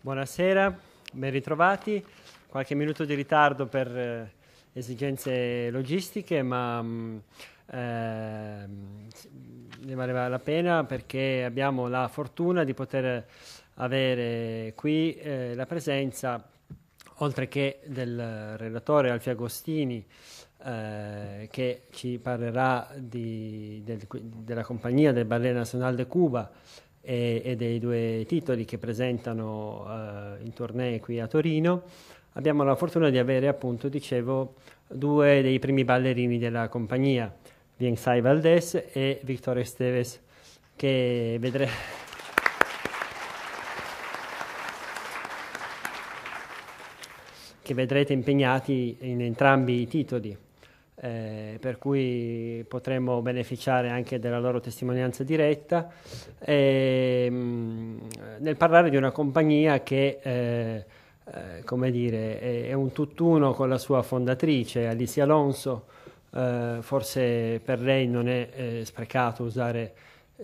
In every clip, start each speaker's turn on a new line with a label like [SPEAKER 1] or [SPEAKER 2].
[SPEAKER 1] Buonasera, ben ritrovati. Qualche minuto di ritardo per eh, esigenze logistiche, ma mh, mm, eh, ne valeva la pena perché abbiamo la fortuna di poter avere qui eh, la presenza, oltre che del relatore Alfio Agostini, eh, che ci parlerà di, del, della compagnia del Ballet Nacional de Cuba, e, e dei due titoli che presentano eh, in tournée qui a Torino, abbiamo la fortuna di avere, appunto, dicevo, due dei primi ballerini della compagnia, Vienzai Valdés e Victor Esteves, che vedremo. che vedrete impegnati in entrambi i titoli eh, per cui potremmo beneficiare anche della loro testimonianza diretta, eh, nel parlare di una compagnia che eh, eh, come dire, è, è, un tutt'uno con la sua fondatrice, Alicia Alonso, eh, forse per lei non è eh, sprecato usare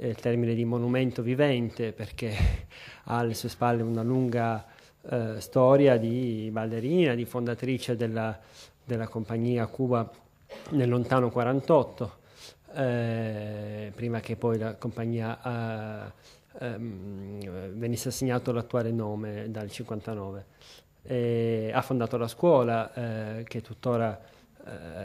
[SPEAKER 1] il termine di monumento vivente perché ha alle sue spalle una lunga storia di ballerina, di fondatrice della, della compagnia Cuba nel lontano 48, eh, prima che poi la compagnia eh, ehm, venisse assegnato l'attuale nome dal 59. E ha fondato la scuola eh, che tuttora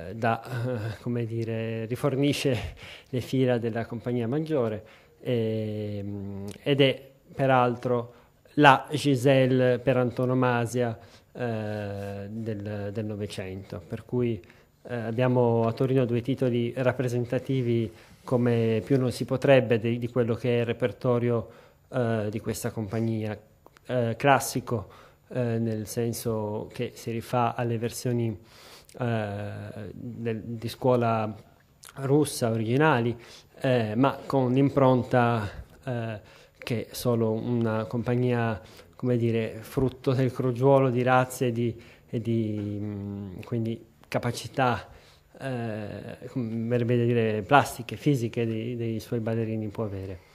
[SPEAKER 1] eh, da, dire, rifornisce le fila della compagnia maggiore ehm, ed è peraltro la Giselle per antonomasia eh, del Novecento, per cui eh, abbiamo a Torino due titoli rappresentativi come più non si potrebbe di, di quello che è il repertorio eh, di questa compagnia eh, classico eh, nel senso che si rifà alle versioni eh, del, di scuola russa originali eh, ma con l'impronta che solo una compagnia come dire frutto del crogiuolo di razze e di, e di mm, quindi capacità, eh, come dire, plastiche, fisiche dei, dei suoi ballerini può avere.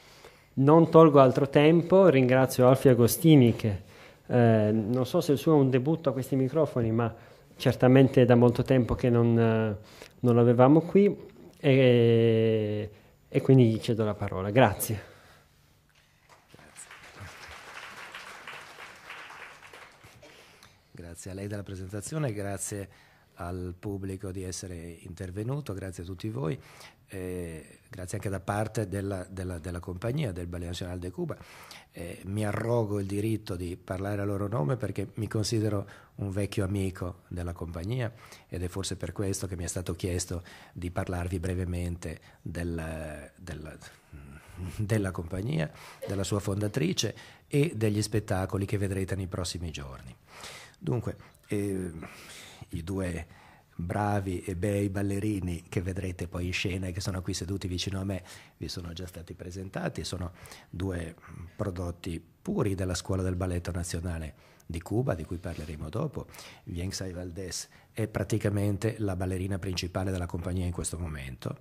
[SPEAKER 1] Non tolgo altro tempo, ringrazio Alfio Agostini che eh, non so se il suo è un debutto a questi microfoni, ma certamente è da molto tempo che non, eh, non l'avevamo qui e, e quindi gli cedo la parola. Grazie. Grazie.
[SPEAKER 2] Grazie a lei della presentazione, grazie al pubblico di essere intervenuto, grazie a tutti voi, eh, grazie anche da parte della, della, della compagnia del Ballet Nacional de Cuba. Eh, mi arrogo il diritto di parlare a loro nome perché mi considero un vecchio amico della compagnia ed è forse per questo che mi è stato chiesto di parlarvi brevemente del, del, della compagnia, della sua fondatrice e degli spettacoli che vedrete nei prossimi giorni. Dunque, eh, i due bravi e bei ballerini che vedrete poi in scena e che sono qui seduti vicino a me vi sono già stati presentati, sono due prodotti puri della Scuola del Balletto Nazionale di Cuba, di cui parleremo dopo. Vienxai Valdés è praticamente la ballerina principale della compagnia in questo momento,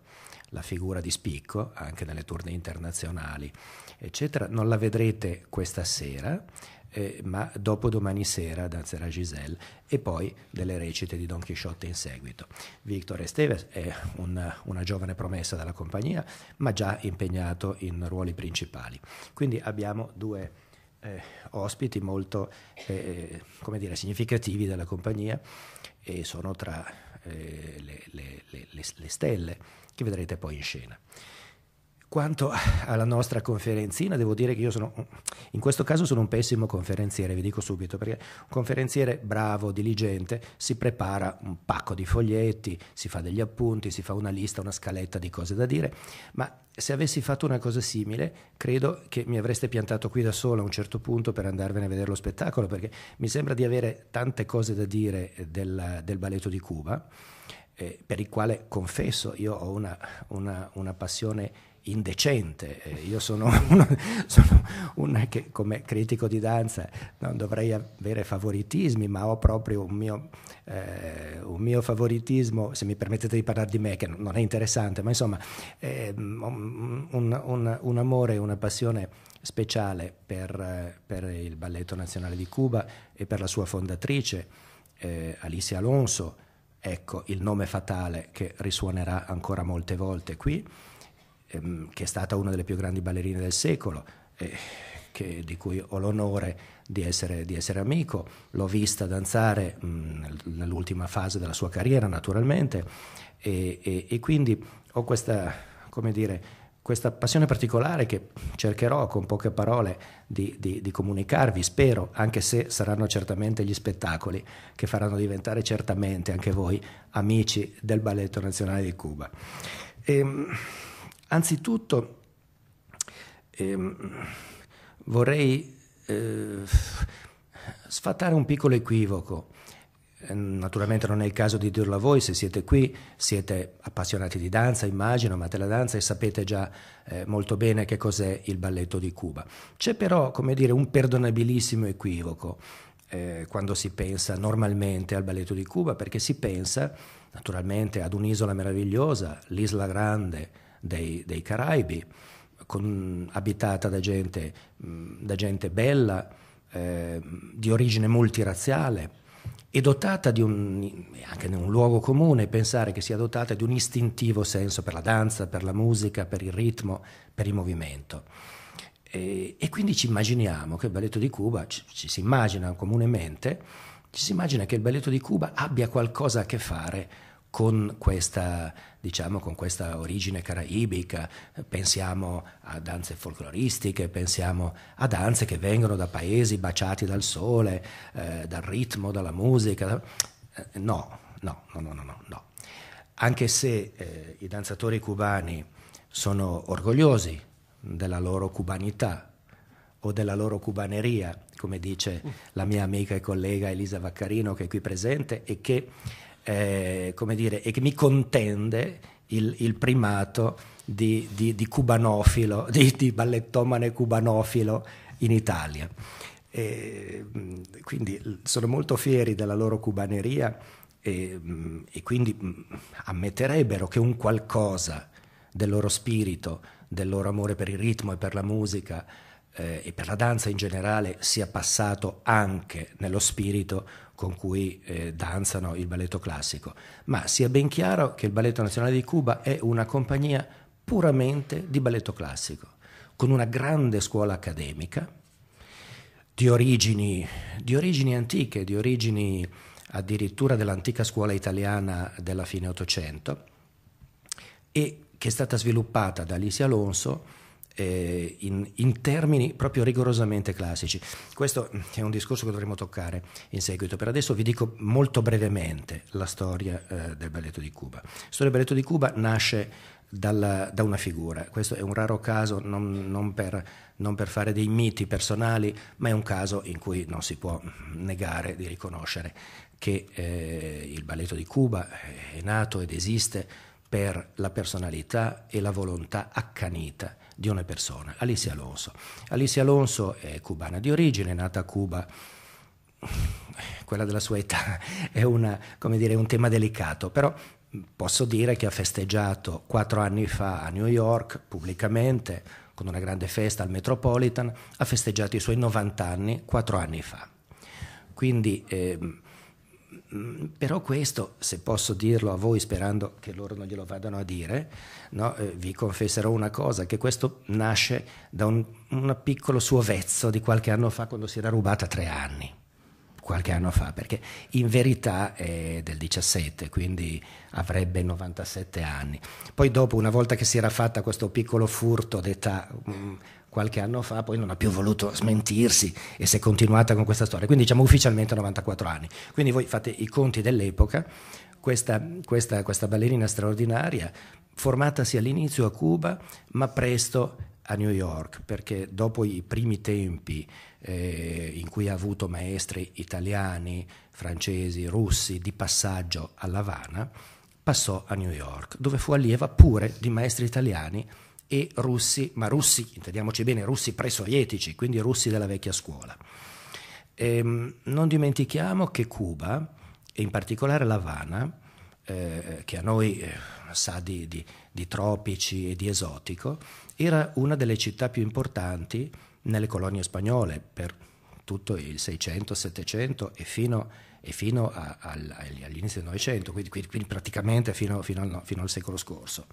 [SPEAKER 2] la figura di spicco anche nelle tournée internazionali, eccetera. Non la vedrete questa sera, eh, ma dopo domani sera danzerà Giselle e poi delle recite di Don Chisciotte in seguito. Victor Esteves è un, una giovane promessa della compagnia, ma già impegnato in ruoli principali. Quindi abbiamo due eh, ospiti molto eh, dire, significativi della compagnia e sono tra eh, le, le, le, le stelle che vedrete poi in scena. Quanto alla nostra conferenzina, devo dire che io sono, in questo caso sono un pessimo conferenziere, vi dico subito, perché un conferenziere bravo, diligente, si prepara un pacco di foglietti, si fa degli appunti, si fa una lista, una scaletta di cose da dire, ma se avessi fatto una cosa simile, credo che mi avreste piantato qui da solo a un certo punto per andarvene a vedere lo spettacolo, perché mi sembra di avere tante cose da dire del, del balletto di Cuba, eh, per il quale confesso io ho una, una, una passione indecente. Eh, io sono, uno, sono un che come critico di danza non dovrei avere favoritismi, ma ho proprio un mio, eh, un mio favoritismo, se mi permettete di parlare di me, che non è interessante, ma insomma eh, un, un, un, amore, una passione speciale per, per, il Balletto Nazionale di Cuba e per la sua fondatrice, eh, Alicia Alonso. Ecco il nome fatale che risuonerà ancora molte volte qui ehm, che è stata una delle più grandi ballerine del secolo, eh, che, di cui ho l'onore di essere, di essere amico, l'ho vista danzare mh, mm, nell'ultima fase della sua carriera naturalmente e, e, e quindi ho questa, come dire, questa passione particolare che cercherò con poche parole di, di, di, comunicarvi, spero, anche se saranno certamente gli spettacoli che faranno diventare certamente anche voi amici del Balletto Nazionale di Cuba. E, ehm, Anzitutto ehm, vorrei eh, sfatare un piccolo equivoco. Eh, naturalmente non è il caso di dirlo a voi, se siete qui siete appassionati di danza, immagino, amate la danza e sapete già eh, molto bene che cos'è il balletto di Cuba. C'è però, come dire, un perdonabilissimo equivoco eh, quando si pensa normalmente al balletto di Cuba, perché si pensa naturalmente ad un'isola meravigliosa, l'Isla Grande, dei, dei Caraibi, con, abitata da gente, da gente bella, eh, di origine multiraziale e dotata di un, anche in un luogo comune, pensare che sia dotata di un istintivo senso per la danza, per la musica, per il ritmo, per il movimento. E, e quindi ci immaginiamo che il balletto di Cuba, ci, ci si immagina comunemente, ci si immagina che il balletto di Cuba abbia qualcosa a che fare con questa, diciamo, con questa origine caraibica, pensiamo a danze folcloristiche, pensiamo a danze che vengono da paesi baciati dal sole, eh, dal ritmo, dalla musica. Eh, no, no, no, no, no, no. Anche se eh, i danzatori cubani sono orgogliosi della loro cubanità o della loro cubaneria, come dice la mia amica e collega Elisa Vaccarino che è qui presente e che eh, come dire, e che mi contende il, il primato di, di, di cubanofilo, di, di, ballettomane cubanofilo in Italia. E, mm, quindi sono molto fieri della loro cubaneria e, mm, e quindi mm, ammetterebbero che un qualcosa del loro spirito, del loro amore per il ritmo e per la musica, eh, e per la danza in generale sia passato anche nello spirito con cui eh, danzano il balletto classico, ma sia ben chiaro che il Balletto Nazionale di Cuba è una compagnia puramente di balletto classico, con una grande scuola accademica di origini, di origini antiche, di origini addirittura dell'antica scuola italiana della fine Ottocento e che è stata sviluppata da Alicia Alonso eh, in, in, termini proprio rigorosamente classici. Questo mm, è un discorso che dovremo toccare in seguito. Per adesso vi dico molto brevemente la storia eh, del balletto di Cuba. La storia del balletto di Cuba nasce dalla, da una figura. Questo è un raro caso, non, non, per, non, per, fare dei miti personali, ma è un caso in cui non si può negare di riconoscere che eh, il balletto di Cuba è nato ed esiste per la personalità e la volontà accanita di una persona, Alicia Alonso. Alicia Alonso è cubana di origine, nata a Cuba eh, quella della sua età è una, dire, un tema delicato, però posso dire che ha festeggiato quattro anni fa a New York pubblicamente, con una grande festa al Metropolitan, ha festeggiato i suoi 90 anni quattro anni fa. Quindi eh, Mm, però questo, se posso dirlo a voi sperando che loro non glielo vadano a dire, no, eh, vi confesserò una cosa, che questo nasce da un, un, piccolo suo vezzo di qualche anno fa quando si era rubata tre anni, qualche anno fa, perché in verità è del 17, quindi avrebbe 97 anni. Poi dopo, una volta che si era fatta questo piccolo furto d'età, mm, qualche anno fa poi non ha più voluto smentirsi e si è continuata con questa storia. Quindi diciamo ufficialmente 94 anni. Quindi voi fate i conti dell'epoca, questa, questa, questa ballerina straordinaria, formatasi all'inizio a Cuba, ma presto a New York, perché dopo i primi tempi eh, in cui ha avuto maestri italiani, francesi, russi di passaggio all'Havana, passò a New York, dove fu allieva pure di maestri italiani e russi, ma russi, intendiamoci bene, russi pre-sovietici, quindi russi della vecchia scuola. Ehm, non dimentichiamo che Cuba, e in particolare La Habana, eh, che a noi eh, sa di, di, di tropici e di esotico, era una delle città più importanti nelle colonie spagnole per tutto il 600, 700 e fino, e fino a, al, agli del Novecento, quindi, quindi, praticamente fino, fino, al, fino, al, secolo scorso.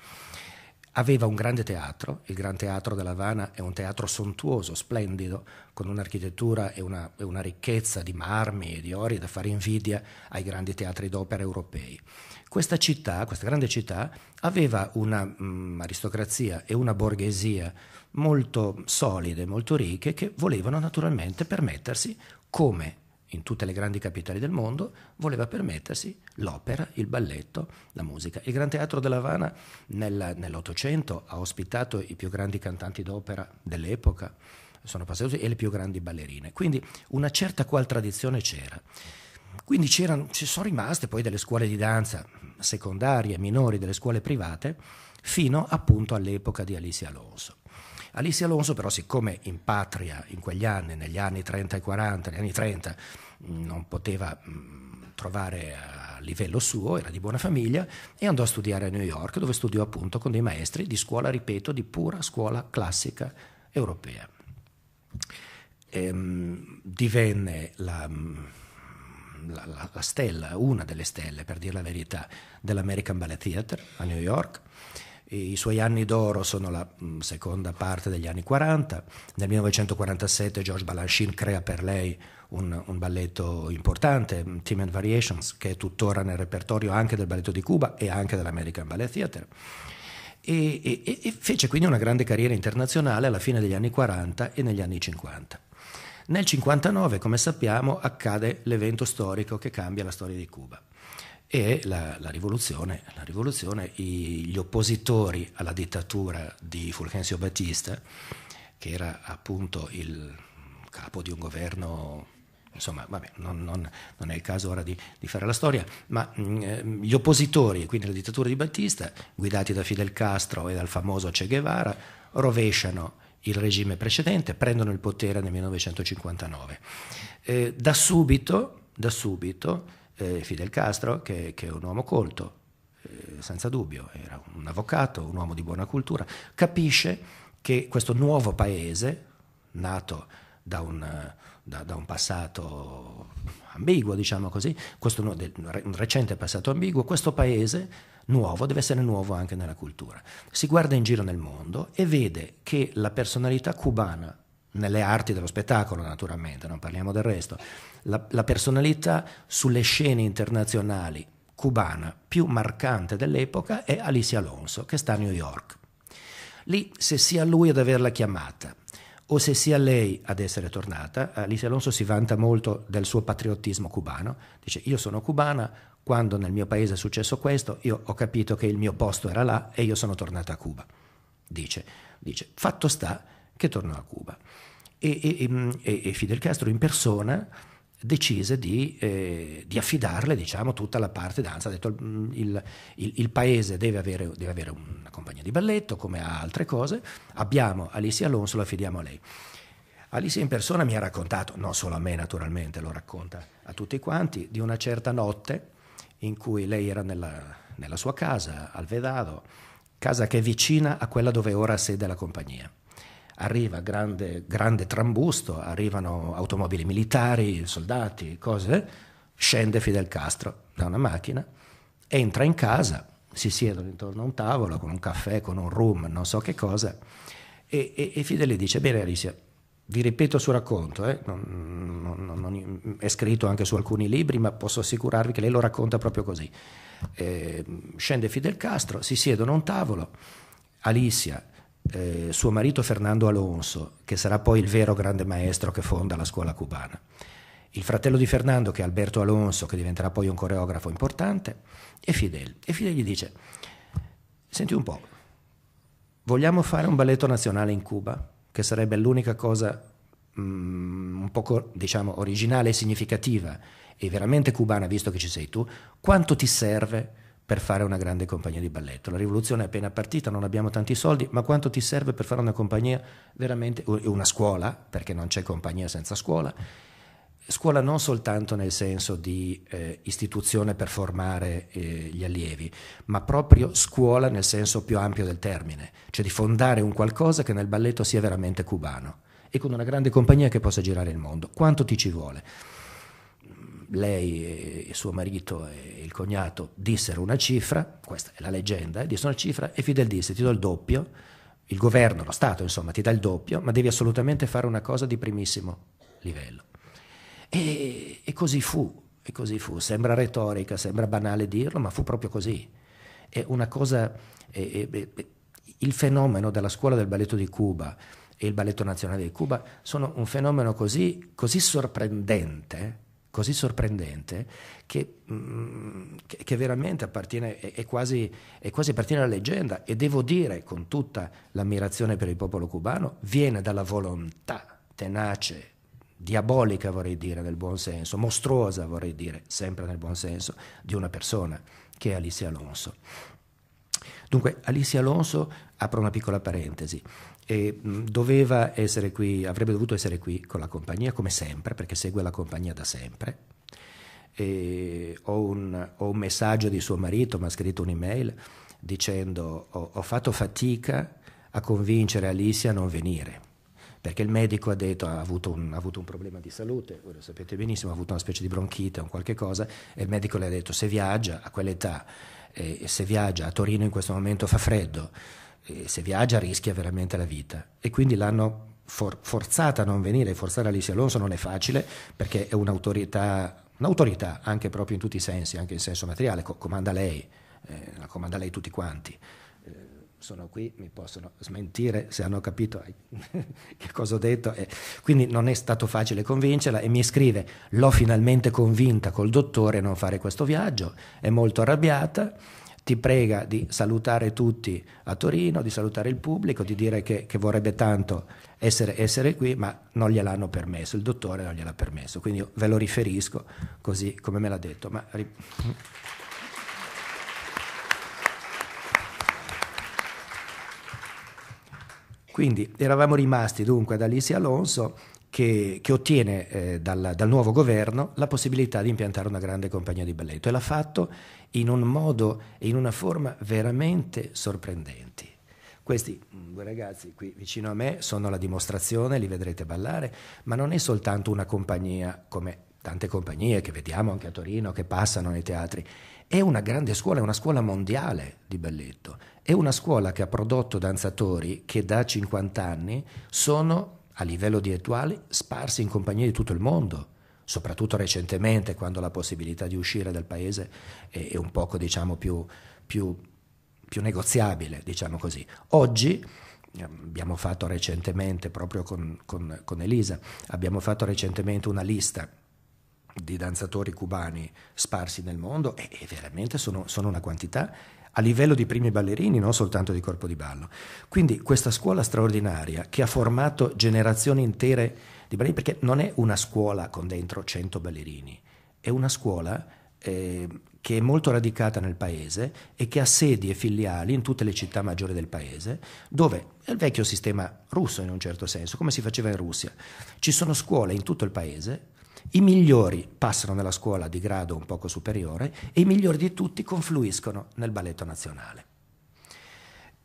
[SPEAKER 2] Aveva un grande teatro, il Gran Teatro dell'Havana è un teatro sontuoso, splendido, con un'architettura e una, e una ricchezza di marmi e di ori da fare invidia ai grandi teatri d'opera europei. Questa città, questa grande città, aveva un'aristocrazia mm, e una borghesia molto solide, molto ricche, che volevano naturalmente permettersi, come in tutte le grandi capitali del mondo, voleva permettersi l'opera, il balletto, la musica. Il Gran Teatro dell'Havana nel, nell'Ottocento ha ospitato i più grandi cantanti d'opera dell'epoca, sono passati e le più grandi ballerine. Quindi una certa qual tradizione c'era. Quindi ci sono rimaste poi delle scuole di danza secondarie, minori, delle scuole private, fino appunto all'epoca di Alicia Alonso. Alice Alonso però siccome in patria in quegli anni, negli anni 30 e 40, negli anni 30, mm, non poteva mm, trovare a livello suo, era di buona famiglia e andò a studiare a New York dove studiò appunto con dei maestri di scuola, ripeto, di pura scuola classica europea. Ehm, divenne la, mm, la, la, la, stella, una delle stelle per dire la verità, dell'American Ballet Theatre a New York i suoi anni d'oro sono la mm, seconda parte degli anni 40. Nel 1947 George Balanchine crea per lei un, un, balletto importante, mm, Team and Variations, che è tuttora nel repertorio anche del balletto di Cuba e anche dell'American Ballet Theatre. E, e, e, fece quindi una grande carriera internazionale alla fine degli anni 40 e negli anni 50. Nel 59, come sappiamo, accade l'evento storico che cambia la storia di Cuba e la, la, rivoluzione, la rivoluzione i, gli oppositori alla dittatura di Fulgencio Battista, che era appunto il capo di un governo, insomma, vabbè, non, non, non è il caso ora di, di fare la storia, ma mh, mm, eh, gli oppositori, quindi la dittatura di Battista, guidati da Fidel Castro e dal famoso Che Guevara, rovesciano il regime precedente, prendono il potere nel 1959. Eh, da subito, da subito eh, Fidel Castro, che, che, è un uomo colto, eh, senza dubbio, era un avvocato, un uomo di buona cultura, capisce che questo nuovo paese, nato da un, da, da un passato ambiguo, diciamo così, questo, un recente passato ambiguo, questo paese nuovo deve essere nuovo anche nella cultura. Si guarda in giro nel mondo e vede che la personalità cubana nelle arti dello spettacolo naturalmente, non parliamo del resto, la, la personalità sulle scene internazionali cubana più marcante dell'epoca è Alicia Alonso, che sta a New York. Lì, se sia lui ad averla chiamata o se sia lei ad essere tornata, Alicia Alonso si vanta molto del suo patriottismo cubano, dice io sono cubana, quando nel mio paese è successo questo, io ho capito che il mio posto era là e io sono tornata a Cuba. Dice, dice fatto sta che tornò a Cuba. E, mm, e, e Fidel Castro in persona decise di, eh, di, affidarle diciamo, tutta la parte danza, ha detto mm, il, il, il paese deve avere, deve avere, una compagnia di balletto come ha altre cose, abbiamo Alicia Alonso, lo affidiamo a lei. Alicia in persona mi ha raccontato, non solo a me naturalmente, lo racconta a tutti quanti, di una certa notte in cui lei era nella, nella sua casa, al Vedado, casa che è vicina a quella dove ora ha sede la compagnia arriva grande, grande trambusto, arrivano automobili militari, soldati, cose, scende Fidel Castro da una macchina, entra in casa, si siedono intorno a un tavolo con un caffè, con un rum, non so che cosa, e, e, e Fidel le dice, bene Alicia, vi ripeto il racconto, eh? non, non, non, è scritto anche su alcuni libri, ma posso assicurarvi che lei lo racconta proprio così. Eh, scende Fidel Castro, si siedono a un tavolo, Alicia eh, suo marito Fernando Alonso, che sarà poi il vero grande maestro che fonda la scuola cubana. Il fratello di Fernando, che è Alberto Alonso, che diventerà poi un coreografo importante, e Fidel. E Fidel gli dice, senti un po', vogliamo fare un balletto nazionale in Cuba, che sarebbe l'unica cosa um, un poco, diciamo, originale e significativa e veramente cubana, visto che ci sei tu, quanto ti serve per fare una grande compagnia di balletto. La rivoluzione è appena partita, non abbiamo tanti soldi, ma quanto ti serve per fare una compagnia veramente, una scuola, perché non c'è compagnia senza scuola, scuola non soltanto nel senso di eh, istituzione per formare eh, gli allievi, ma proprio scuola nel senso più ampio del termine, cioè di fondare un qualcosa che nel balletto sia veramente cubano e con una grande compagnia che possa girare il mondo. Quanto ti ci vuole? lei e suo marito e il cognato dissero una cifra, questa è la leggenda, eh, dissero una cifra e Fidel disse ti do il doppio, il governo, lo Stato insomma ti dà il doppio, ma devi assolutamente fare una cosa di primissimo livello. E, e così fu, e così fu, sembra retorica, sembra banale dirlo, ma fu proprio così. È una cosa, è, è, il fenomeno della scuola del balletto di Cuba, e il Balletto Nazionale di Cuba sono un fenomeno così, così sorprendente così sorprendente che, mh, mm, che, che veramente appartiene, è, è, quasi, è quasi appartiene alla leggenda e devo dire con tutta l'ammirazione per il popolo cubano, viene dalla volontà tenace, diabolica vorrei dire nel buon senso, mostruosa vorrei dire, sempre nel buon senso, di una persona che è Alicia Alonso. Dunque Alicia Alonso, apro una piccola parentesi, e mm, doveva essere qui, avrebbe dovuto essere qui con la compagnia come sempre, perché segue la compagnia da sempre. Ho un, ho, un, messaggio di suo marito, mi ha scritto un'email dicendo ho, ho fatto fatica a convincere Alicia a non venire perché il medico ha detto ha avuto, un, ha avuto un, problema di salute, voi lo sapete benissimo, ha avuto una specie di bronchite o qualche cosa e il medico le ha detto se viaggia a quell'età, eh, se viaggia a Torino in questo momento fa freddo, e se viaggia rischia veramente la vita. E quindi l'hanno for- forzata a non venire, forzare Alice Alonso non è facile perché è un'autorità, un'autorità anche proprio in tutti i sensi, anche in senso materiale, co- comanda lei,
[SPEAKER 1] eh, la comanda
[SPEAKER 2] lei tutti quanti. Eh, sono qui, mi possono smentire se hanno capito che cosa ho detto. Eh. quindi non è stato facile convincerla e mi scrive, l'ho finalmente convinta col dottore a non fare questo viaggio, è molto arrabbiata ti prega di salutare tutti a Torino, di salutare il pubblico, di dire che, che vorrebbe tanto essere, essere, qui, ma non gliel'hanno permesso, il dottore non gliel'ha permesso, quindi ve lo riferisco così come me l'ha detto. Ma... Quindi eravamo rimasti dunque ad Alicia Alonso che, che, ottiene eh, dal, dal, nuovo governo la possibilità di impiantare una grande compagnia di balletto e l'ha fatto in un modo e in una forma veramente sorprendenti. Questi mm, due ragazzi qui vicino a me sono la dimostrazione, li vedrete ballare, ma non è soltanto una compagnia come tante compagnie che vediamo anche a Torino, che passano nei teatri, è una grande scuola, è una scuola mondiale di balletto, è una scuola che ha prodotto danzatori che da 50 anni sono a livello di attuali sparsi in compagnie di tutto il mondo soprattutto recentemente quando la possibilità di uscire dal paese è, è un poco diciamo, più, più, più negoziabile. Diciamo così. Oggi abbiamo fatto recentemente, proprio con, con, con Elisa, abbiamo fatto recentemente una lista di danzatori cubani sparsi nel mondo e, e veramente sono, sono, una quantità a livello di primi ballerini, non soltanto di corpo di ballo. Quindi questa scuola straordinaria che ha formato generazioni intere di ballerini, perché non è una scuola con dentro 100 ballerini, è una scuola eh, che è molto radicata nel paese e che ha sedi e filiali in tutte le città maggiori del paese, dove è il vecchio sistema russo in un certo senso, come si faceva in Russia. Ci sono scuole in tutto il paese, i migliori passano nella scuola di grado un poco superiore e i migliori di tutti confluiscono nel balletto nazionale.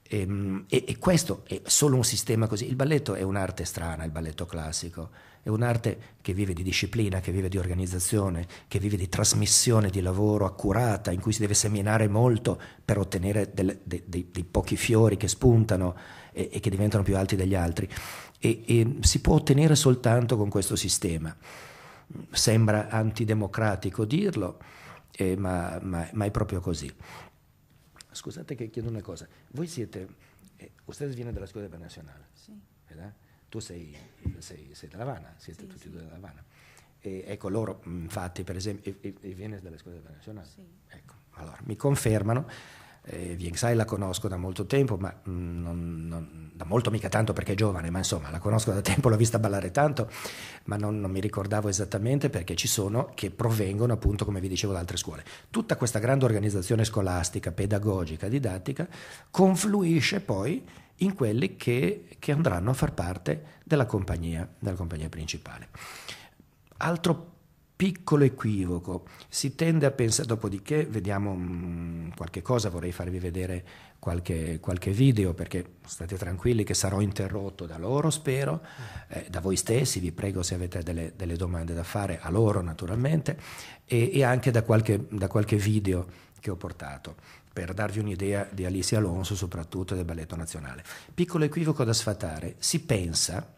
[SPEAKER 2] Ehm, e, e, questo è solo un sistema così. Il balletto è un'arte strana, il balletto classico, è un'arte che vive di disciplina, che vive di organizzazione, che vive di trasmissione di lavoro accurata, in cui si deve seminare molto per ottenere del, de, de, dei pochi fiori che spuntano e, e, che diventano più alti degli altri. E, e si può ottenere soltanto con questo sistema. Sembra antidemocratico dirlo, eh, ma, ma, ma è proprio così. Scusate che chiedo una cosa. Voi siete, eh, usted viene dalla scuola internazionale, sì. Verdad? tu sei, sei, sei dell'Havana, siete sì, tutti sì. della Havana. E, ecco loro, infatti, per esempio, e, e, e viene dalla scuola internazionale. Sì. Ecco, allora, mi confermano eh, Vienxai la conosco da molto tempo, ma mm, non, non, da molto mica tanto perché è giovane, ma insomma la conosco da tempo, l'ho vista ballare tanto, ma non, non mi ricordavo esattamente perché ci sono che provengono appunto, come vi dicevo, da altre scuole. Tutta questa grande organizzazione scolastica, pedagogica, didattica confluisce poi in quelli che, che andranno a far parte della compagnia, della compagnia principale. Altro punto piccolo equivoco. Si tende a pensare, dopodiché vediamo mm, qualche cosa, vorrei farvi vedere qualche, qualche, video perché state tranquilli che sarò interrotto da loro, spero, eh, da voi stessi, vi prego se avete delle, delle domande da fare a loro naturalmente e, e anche da qualche, da qualche video che ho portato per darvi un'idea di Alice Alonso soprattutto del balletto nazionale. Piccolo equivoco da sfatare, si pensa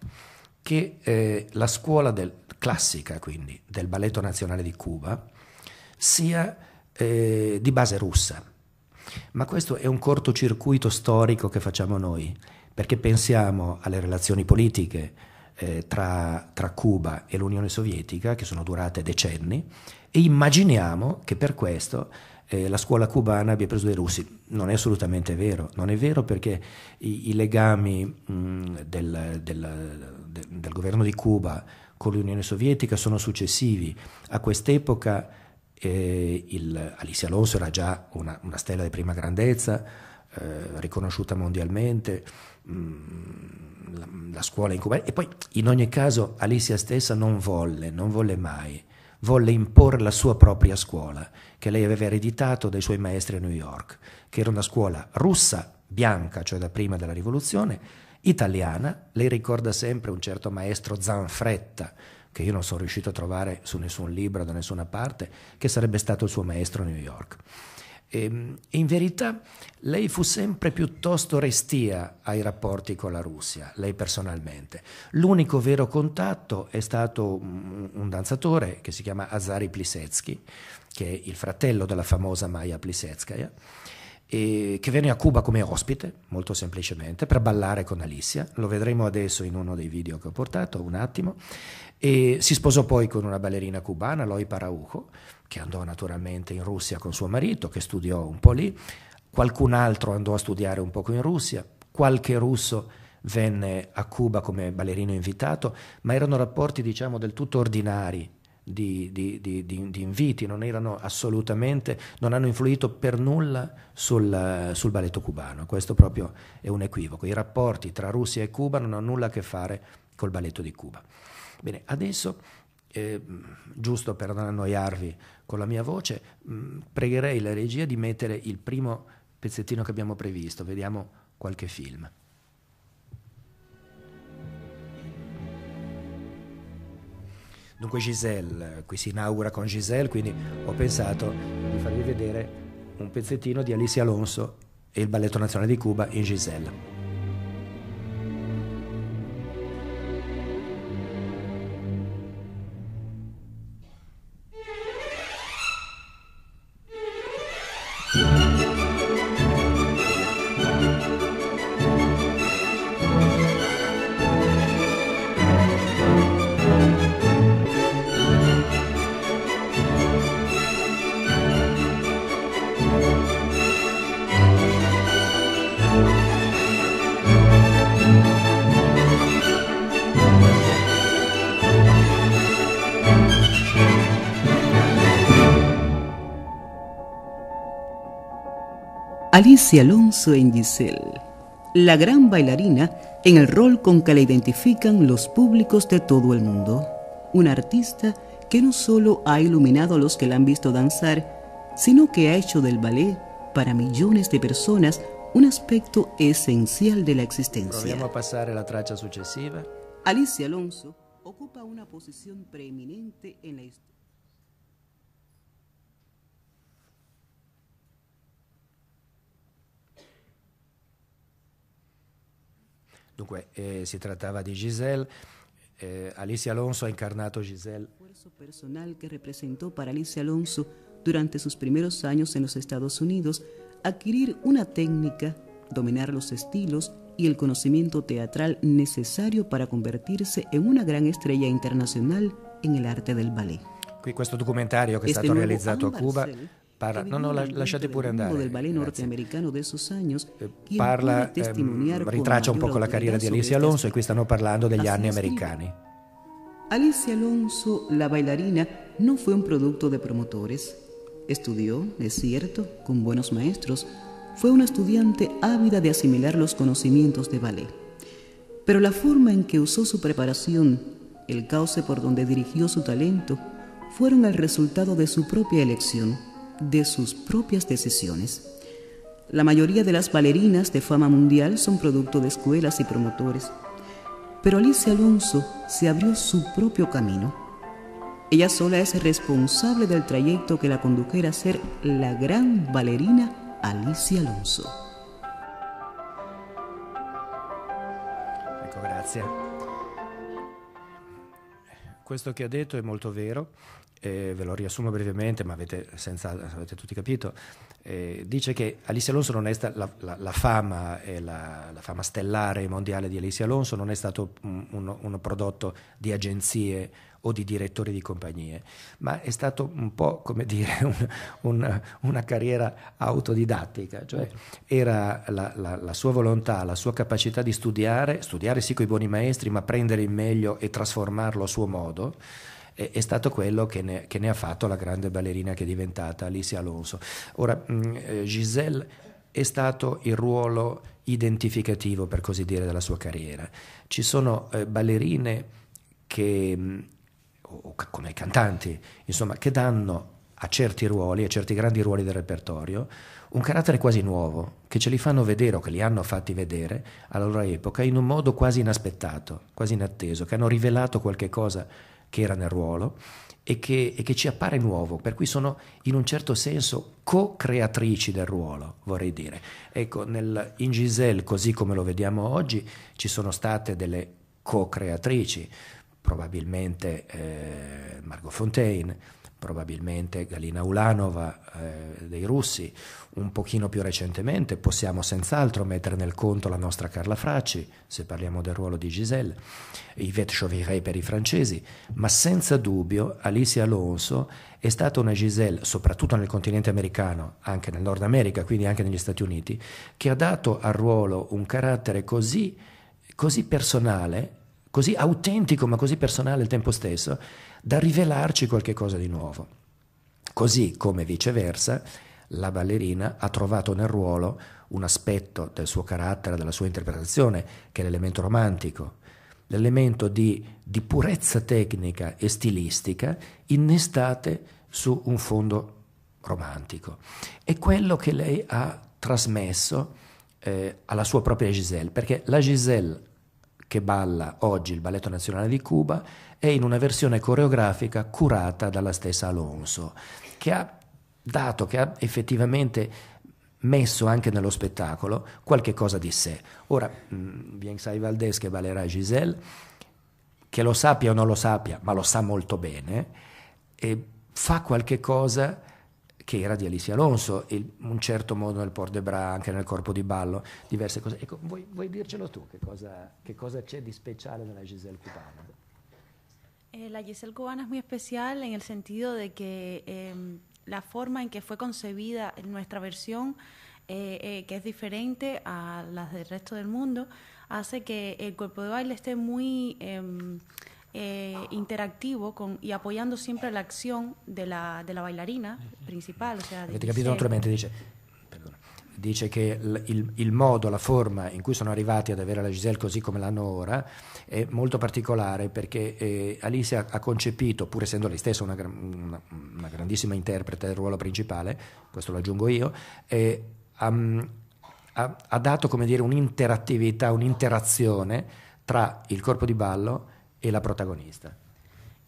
[SPEAKER 2] che eh, la scuola del, classica quindi del Balletto Nazionale di Cuba sia eh, di base russa. Ma questo è un cortocircuito storico che facciamo noi, perché pensiamo alle relazioni politiche eh, tra, tra Cuba e l'Unione Sovietica, che sono durate decenni, e immaginiamo che per questo eh, la scuola cubana abbia preso dei russi. Non è assolutamente vero, non è vero perché i, i legami mh, del, del, del, del governo di Cuba con l'Unione Sovietica sono successivi. A quest'epoca eh, il, Alice Alonso era già una, una stella di prima grandezza, eh, riconosciuta mondialmente, mh, mm, la, la, scuola in Cuba. E poi in ogni caso Alicia stessa non volle, non volle mai, volle imporre la sua propria scuola, che lei aveva ereditato dai suoi maestri a New York, che era una scuola russa, bianca, cioè da prima della rivoluzione, italiana, lei ricorda sempre un certo maestro Zanfretta, che io non sono riuscito a trovare su nessun libro, da nessuna parte, che sarebbe stato il suo maestro a New York. E, ehm, in verità lei fu sempre piuttosto restia ai rapporti con la Russia, lei personalmente. L'unico vero contatto è stato un, danzatore che si chiama Azari Plisetsky, che è il fratello della famosa Maya Plisetskaya, che venne a Cuba come ospite, molto semplicemente, per ballare con Alicia, lo vedremo adesso in uno dei video che ho portato, un attimo, e si sposò poi con una ballerina cubana, Loi Parauco, che andò naturalmente in Russia con suo marito, che studiò un po' lì, qualcun altro andò a studiare un poco in Russia, qualche russo venne a Cuba come ballerino invitato, ma erano rapporti diciamo del tutto ordinari di, di, di, di, inviti, non erano assolutamente, non hanno influito per nulla sul, sul, balletto cubano. Questo proprio è un equivoco. I rapporti tra Russia e Cuba non hanno nulla a che fare col balletto di Cuba. Bene, adesso, eh, giusto per non annoiarvi con la mia voce, mh, pregherei la regia di mettere il primo pezzettino che abbiamo previsto, vediamo qualche film. Dunque Giselle, eh, qui si inaugura con Giselle, quindi ho pensato di farvi vedere un pezzettino di Alicia Alonso e il Balletto Nazionale di Cuba in Giselle.
[SPEAKER 3] Alicia Alonso en Giselle, la gran bailarina en el rol con que la identifican los públicos de todo el mundo. Una artista que no solo ha iluminado a los que la han visto danzar, sino que ha hecho del ballet para millones de personas un aspecto esencial de la existencia.
[SPEAKER 2] Vamos a a la tracha sucesiva.
[SPEAKER 3] Alicia Alonso ocupa una posición preeminente en la historia.
[SPEAKER 2] Dunque eh, si trattava Giselle, eh, Alicia Alonso ha incarnato Giselle.
[SPEAKER 3] personal que representó para Alicia Alonso durante sus primeros años en los Estados Unidos adquirir una técnica, dominar los estilos y el conocimiento teatral necesario para convertirse en una gran estrella internacional en el arte del ballet.
[SPEAKER 2] Qui questo documentario che è este stato a Cuba no, no, la, lasciate pure andare. del
[SPEAKER 3] ballet eh, norteamericano de esos años, eh, parla, em, testimoniar un poco la carrera de Alicia
[SPEAKER 2] Alonso aquí e qui hablando de los años americanos.
[SPEAKER 3] Alicia Alonso, la bailarina, no fue un producto de promotores. Estudió, es cierto, con buenos maestros. Fue una estudiante ávida de asimilar los conocimientos de ballet. Pero la forma en que usó su preparación, el cauce por donde dirigió su talento, fueron el resultado de su propia elección de sus propias decisiones. La mayoría de las bailarinas de fama mundial son producto de escuelas y promotores, pero Alicia Alonso se abrió su propio camino. Ella sola es responsable del trayecto que la condujera a ser la gran bailarina Alicia Alonso.
[SPEAKER 2] Gracias. Esto que ha dicho es muy vero. eh, ve lo riassumo brevemente, ma avete, senza, avete tutti capito, eh, dice che Alicia Alonso non è stata la, la, la, fama, eh, la, fama, stellare mondiale di Alicia Alonso non è stato un, un, un, prodotto di agenzie o di direttori di compagnie, ma è stato un po' come dire un, una carriera autodidattica, cioè era la, sua volontà, la sua capacità di studiare, studiare sì con i buoni maestri, ma prendere il meglio e trasformarlo a suo modo è, è stato quello che ne, che ne, ha fatto la grande ballerina che è diventata Alicia Alonso. Ora, mm, eh, Giselle è stato il ruolo identificativo, per così dire, della sua carriera. Ci sono eh, ballerine che, mm, o, come cantanti, insomma, che danno a certi ruoli, a certi grandi ruoli del repertorio, un carattere quasi nuovo, che ce li fanno vedere o che li hanno fatti vedere alla loro epoca in un modo quasi inaspettato, quasi inatteso, che hanno rivelato qualche cosa che era nel ruolo e che, e che ci appare nuovo, per cui sono in un certo senso co-creatrici del ruolo, vorrei dire. Ecco, nel, in Giselle, così come lo vediamo oggi, ci sono state delle co-creatrici, probabilmente eh, Margot Fontaine, probabilmente Galina Ulanova eh, dei russi, un pochino più recentemente possiamo senz'altro mettere nel conto la nostra Carla Fracci, se parliamo del ruolo di Giselle, Yvette Chauviret per i francesi, ma senza dubbio Alicia Alonso è stata una Giselle, soprattutto nel continente americano, anche nel Nord America, quindi anche negli Stati Uniti, che ha dato al ruolo un carattere così, così personale, così autentico ma così personale al tempo stesso, da rivelarci qualche cosa di nuovo. Così come viceversa, la ballerina ha trovato nel ruolo un aspetto del suo carattere, della sua interpretazione, che è l'elemento romantico, l'elemento di, di purezza tecnica e stilistica innestate su un fondo romantico. È quello che lei ha trasmesso eh, alla sua propria Giselle, perché la Giselle che balla oggi il Balletto Nazionale di Cuba e in una versione coreografica curata dalla stessa Alonso, che ha dato, che ha effettivamente messo anche nello spettacolo qualche cosa di sé. Ora, mm, Bien Sai Valdes che valerà Giselle, che lo sappia o non lo sappia, ma lo sa molto bene, e fa qualche cosa che era di Alicia Alonso, in un certo modo nel port de bras, anche nel corpo di ballo, diverse cose. Ecco, vuoi, vuoi dircelo tu che cosa, che cosa c'è di speciale nella Giselle Cupano?
[SPEAKER 4] Eh, la Giselle cubana es muy especial en el sentido de que em, la forma en que fue concebida nuestra versión, eh, eh, que es diferente a las del resto del mundo, hace que el cuerpo de baile esté muy em, interactivo y apoyando siempre la acción de la, bailarina principal. Este
[SPEAKER 2] dice, dice che il, il, modo, la forma in cui sono arrivati ad avere la Giselle così come l'hanno ora è molto particolare perché eh, Alice ha, ha, concepito, pur essendo lei stessa una, una, una, grandissima interprete del ruolo principale, questo lo aggiungo io, eh, um, ha, ha, dato dire, un'interattività, un'interazione tra il corpo di ballo e la protagonista.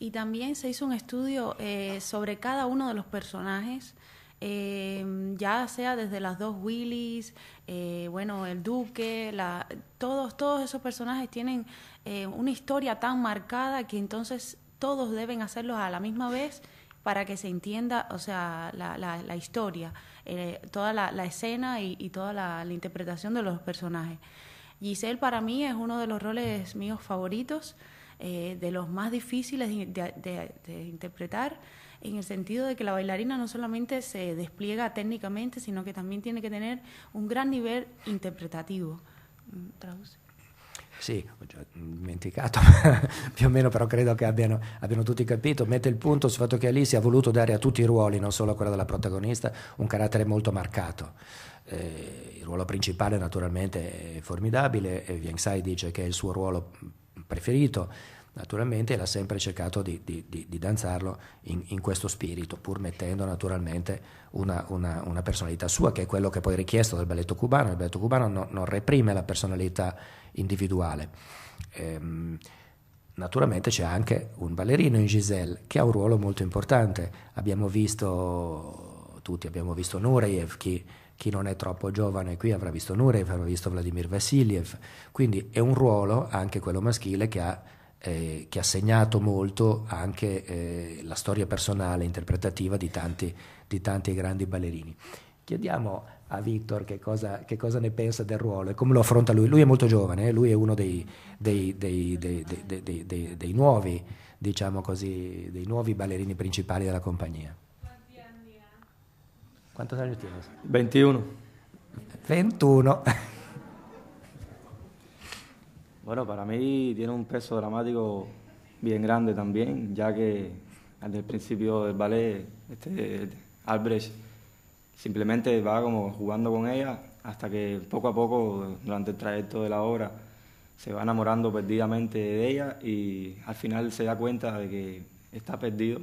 [SPEAKER 4] E anche si è fatto un studio eh, sobre cada uno de los personajes. eh, ya sea desde las dos Willys, eh, bueno, el Duque, todos, todos esos personajes tienen eh, una historia tan marcada que entonces todos deben hacerlos a la misma vez para que se entienda, o sea, la, la, historia, eh, toda la, escena y, toda la, interpretación de los personajes. Giselle para mí es uno de los roles míos favoritos, eh, de los más difíciles de interpretar en el sentido de que la bailarina no solamente se despliega técnicamente, sino que también tiene que tener un gran nivel interpretativo. Traduce.
[SPEAKER 2] Sì, ho già dimenticato, più o meno però credo che abbiano, abbiano, tutti capito, mette il punto sul fatto che Alice ha voluto dare a tutti i ruoli, non solo a quella della protagonista, un carattere molto marcato. Eh, il ruolo principale naturalmente è formidabile, Viang Sai dice che è il suo ruolo preferito, naturalmente, e ha sempre cercato di, di, di, di danzarlo in, in, questo spirito, pur mettendo naturalmente una, una, una, personalità sua, che è quello che poi è richiesto dal balletto cubano. Il balletto cubano non, non reprime la personalità individuale. Ehm, naturalmente c'è anche un ballerino in Giselle che ha un ruolo molto importante. Abbiamo visto tutti, abbiamo visto Nureyev, chi, chi non è troppo giovane qui avrà visto Nureyev, avrà visto Vladimir Vassiliev, quindi è un ruolo anche quello maschile che ha eh, che ha segnato molto anche eh, la storia personale interpretativa di tanti, di tanti grandi ballerini. Chiediamo a Victor che cosa, che cosa, ne pensa del ruolo e come lo affronta lui. Lui è molto giovane, eh? lui è uno dei, dei, dei, dei nuovi, diciamo così, nuovi ballerini principali della compagnia. Quanti anni
[SPEAKER 5] ha? Quantos anni tiene? 21. 21. Bueno, para mí tiene un peso dramático bien grande también, ya que desde el principio del ballet, este, Albrecht simplemente va como jugando con ella hasta que poco a poco, durante el trayecto de la obra, se va enamorando perdidamente de ella y al final se da cuenta de que está perdido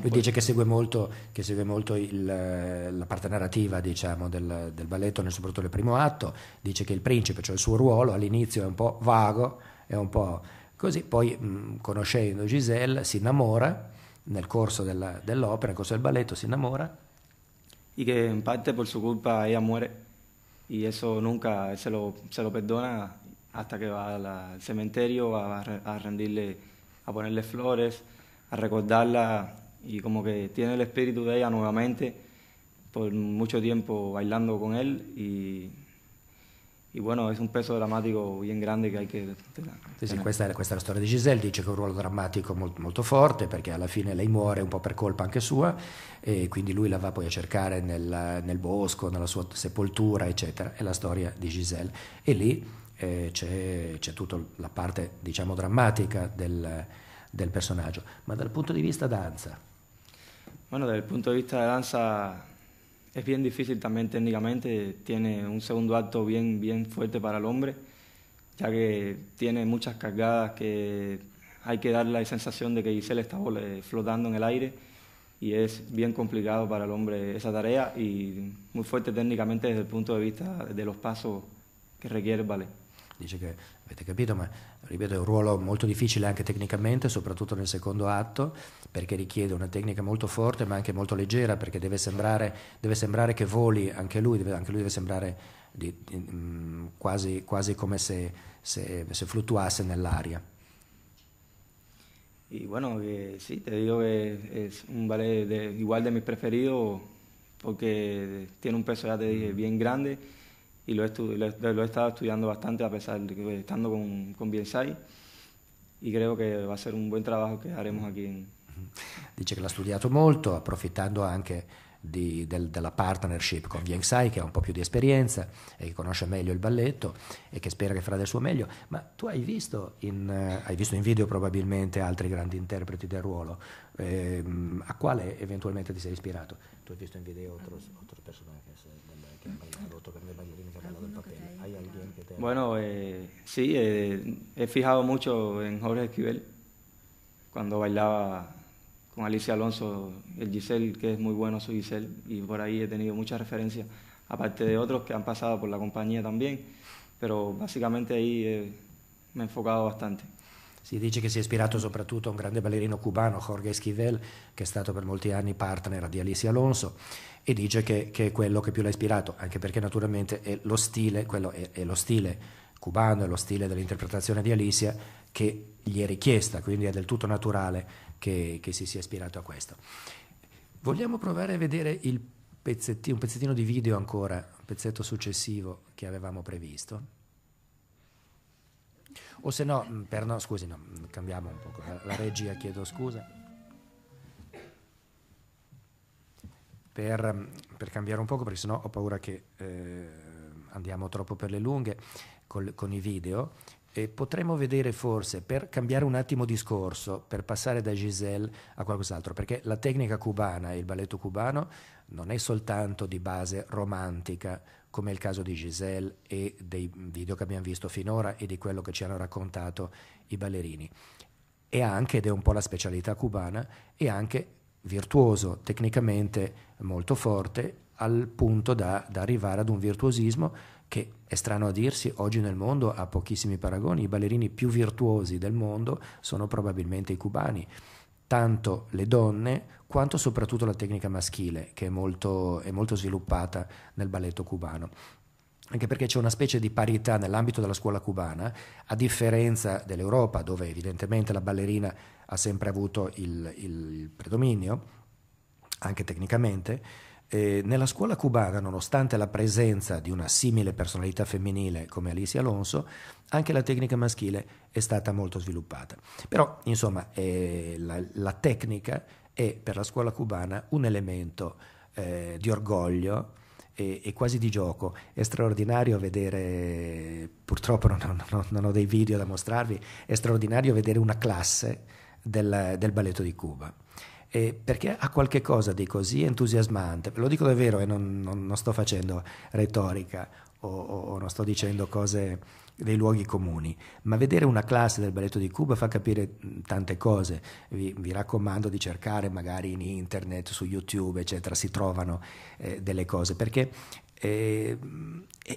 [SPEAKER 5] Lui dice che segue
[SPEAKER 2] molto, che segue molto il, la parte narrativa diciamo, del, del, balletto, soprattutto nel primo atto, dice che il principe, cioè il suo ruolo, all'inizio è un po' vago, è un po' così, poi mh, conoscendo Giselle si innamora nel corso della, dell'opera, nel corso del balletto si innamora.
[SPEAKER 5] E che in parte per sua colpa ella muore e eso nunca se lo, se lo perdona hasta che va al cementerio a, a rendirle, a ponerle flores a recordarla y como que tiene el espíritu de ella nuevamente por mucho tiempo bailando con él y, e bueno, è un peso drammatico bien grande che hai che
[SPEAKER 2] sì, sì, questa, è, questa, è, la storia di Giselle, dice che è un ruolo drammatico molto, molto, forte perché alla fine lei muore un po' per colpa anche sua e quindi lui la va poi a cercare nel, nel bosco, nella sua sepoltura eccetera, è la storia di Giselle e lì eh, c'è, c'è tutta la parte diciamo drammatica del, del personaje, Ma del punto de vista danza?
[SPEAKER 5] Bueno, desde el punto de vista de danza es bien difícil también técnicamente, tiene un segundo acto bien, bien fuerte para el hombre, ya que tiene muchas cargadas que hay que dar la sensación de que Giselle está eh, flotando en el aire y es bien complicado para el hombre esa tarea y muy fuerte técnicamente desde el punto de vista de los pasos que requiere vale. dice che
[SPEAKER 2] avete capito, ma ripeto è un ruolo molto difficile anche tecnicamente, soprattutto nel secondo atto, perché richiede una tecnica molto forte ma anche molto leggera, perché deve sembrare, deve sembrare che voli anche lui, deve, anche lui deve sembrare di, di, mm, quasi, quasi, come se, se, se fluttuasse nell'aria.
[SPEAKER 5] Y bueno, que eh, sí, te digo que es un ballet de, igual de mis preferidos porque tiene un peso, ya te dije, bien grande y lo he, lo he, estado estudiando bastante a pesar de que estando con, con Biensai y creo que va a ser un buen trabajo che haremos aquí. En...
[SPEAKER 2] Dice che l'ha studiato molto, approfittando anche di, del, della partnership con Viensai che ha un po' più di esperienza e che conosce meglio il balletto e che spera che farà del suo meglio. Ma tu hai visto in, eh, hai visto in video probabilmente altri grandi interpreti del ruolo, eh, a quale eventualmente
[SPEAKER 5] ti sei ispirato?
[SPEAKER 2] Tu hai visto in video altri personaggi?
[SPEAKER 5] Bueno, eh, sí, eh, he fijado mucho en Jorge Esquivel, cuando bailaba con Alicia Alonso, el Giselle, que es muy bueno su Giselle, y por ahí he tenido muchas referencias, aparte de otros que han pasado por la compañía también, pero básicamente ahí eh, me he enfocado bastante. Si dice che si è ispirato soprattutto a un grande ballerino cubano, Jorge Esquivel, che è stato per molti anni
[SPEAKER 2] partner di Alicia Alonso, e dice che, che è quello che più l'ha ispirato, anche perché naturalmente è lo stile, è, è lo stile cubano, è lo stile dell'interpretazione di Alicia che gli è richiesta, quindi è del tutto naturale che, che si sia ispirato a questo. Vogliamo provare a vedere pezzettino, un pezzettino di video ancora, un pezzetto successivo che avevamo previsto? O se no, mm, per no, scusi, no, mm, cambiamo un po'. La, la regia, chiedo scusa. Per, mm, per, cambiare un poco, perché sennò ho paura che eh, andiamo troppo per le lunghe col, con i video. E potremmo vedere forse, per cambiare un attimo discorso, per passare da Giselle a qualcos'altro, perché la tecnica cubana e il balletto cubano non è soltanto di base romantica, come è il caso di Giselle e dei video che abbiamo visto finora e di quello che ci hanno raccontato i ballerini. E anche, ed è un po' la specialità cubana, è anche virtuoso, tecnicamente molto forte, al punto da, da arrivare ad un virtuosismo che è strano a dirsi, oggi nel mondo ha pochissimi paragoni, i ballerini più virtuosi del mondo sono probabilmente i cubani, tanto le donne quanto soprattutto la tecnica maschile, che è molto, è molto sviluppata nel balletto cubano anche perché c'è una specie di parità nell'ambito della scuola cubana, a differenza dell'Europa, dove evidentemente la ballerina ha sempre avuto il, il predominio, anche tecnicamente. E nella scuola cubana, nonostante la presenza di una simile personalità femminile come Alicia Alonso, anche la tecnica maschile è stata molto sviluppata. Però, insomma, eh, la, la tecnica è per la scuola cubana un elemento eh, di orgoglio e, e, quasi di gioco. È straordinario vedere, purtroppo non ho, non non ho dei video da mostrarvi, è straordinario vedere una classe del, del balletto di Cuba. Eh, perché ha qualche cosa di così entusiasmante, lo dico davvero e non, non sto facendo retorica, o, o non sto dicendo cose dei luoghi comuni, ma vedere una classe del balletto di Cuba fa capire mm, tante cose. Vi, vi raccomando di cercare magari in internet, su YouTube, eccetera, si trovano eh, delle cose, perché eh,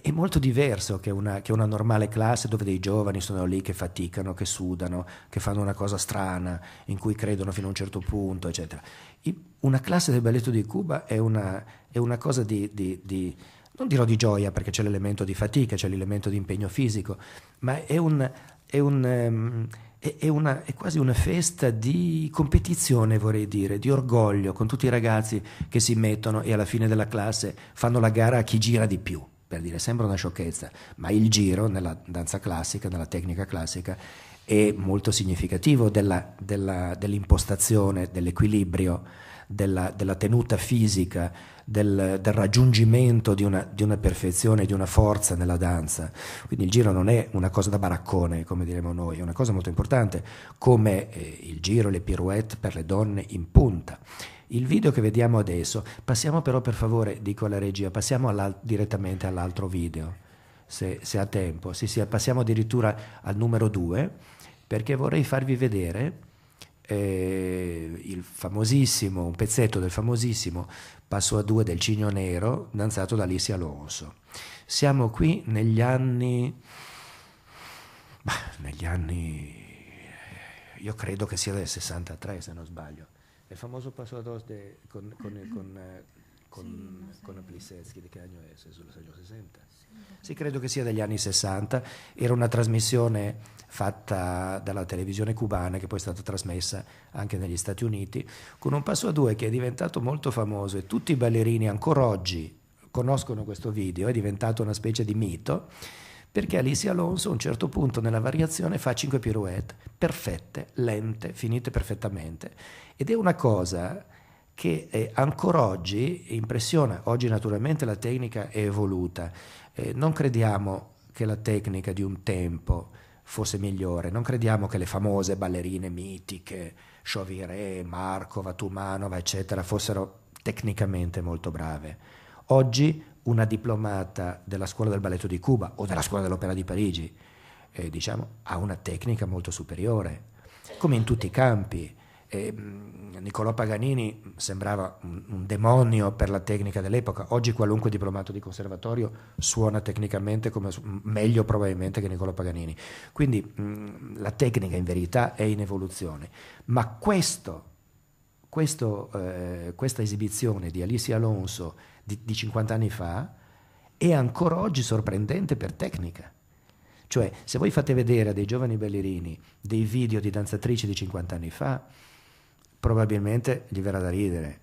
[SPEAKER 2] è molto diverso che una, che una, normale classe dove dei giovani sono lì che faticano, che sudano, che fanno una cosa strana, in cui credono fino a un certo punto, eccetera. Una classe del balletto di Cuba è una, è una cosa di, di, di non dirò di gioia perché c'è l'elemento di fatica, c'è l'elemento di impegno fisico, ma è, un, è, un, ehm, è, una, è quasi una festa di competizione, vorrei dire, di orgoglio con tutti i ragazzi che si mettono e alla fine della classe fanno la gara a chi gira di più. Per dire, sembra una sciocchezza, ma il giro nella danza classica, nella tecnica classica, è molto significativo della, della, dell'impostazione, dell'equilibrio, della, della tenuta fisica del, del raggiungimento di una, di una, perfezione, di una forza nella danza. Quindi il giro non è una cosa da baraccone, come diremmo noi, è una cosa molto importante, come eh, il giro, le pirouette per le donne in punta. Il video che vediamo adesso, passiamo però per favore, dico alla regia, passiamo all'al- direttamente all'altro video, se, se ha tempo. Sì, sì, passiamo addirittura al numero due, perché vorrei farvi vedere... Eh, il famosissimo, un pezzetto del famosissimo Passo a due del Cigno Nero, danzato da Alicia Alonso. Siamo qui negli anni... Bah, negli anni... Io credo che sia del 63, se non sbaglio. Il famoso Passo a dos de, con, con, mm-hmm. con, con, sì, con Plissetsky, di che anno è? Se lo 60? Sì, credo che sia degli anni 60. Era una trasmissione fatta dalla televisione cubana che poi è stata trasmessa anche negli Stati Uniti, con un passo a due che è diventato molto famoso e tutti i ballerini ancora oggi conoscono questo video, è diventato una specie di mito, perché Alicia Alonso a un certo punto nella variazione fa cinque pirouette perfette, lente, finite perfettamente ed è una cosa che eh, ancora oggi impressiona, oggi naturalmente la tecnica è evoluta, eh, non crediamo che la tecnica di un tempo fosse migliore. Non crediamo che le famose ballerine mitiche, Chauviré, Markova, Tumanova, eccetera, fossero tecnicamente molto brave. Oggi una diplomata della scuola del balletto di Cuba o della scuola dell'opera di Parigi, eh, diciamo, ha una tecnica molto superiore, come in tutti i campi. E, mm, Niccolò Paganini sembrava un demonio per la tecnica dell'epoca, oggi qualunque diplomato di conservatorio suona tecnicamente come, meglio probabilmente che Niccolò Paganini. Quindi mm, la tecnica in verità è in evoluzione, ma questo, questo, eh, questa esibizione di Alicia Alonso di, di 50 anni fa è ancora oggi sorprendente per tecnica. Cioè, se voi fate vedere a dei giovani ballerini dei video di danzatrici di 50 anni fa, probabilmente gli verrà da ridere.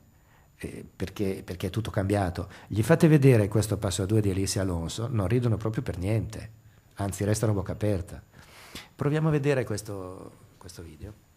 [SPEAKER 2] Eh, perché, perché, è tutto cambiato. Gli fate vedere questo passo a due di Alice Alonso, non ridono proprio per niente, anzi restano bocca aperta. Proviamo a vedere questo, questo video.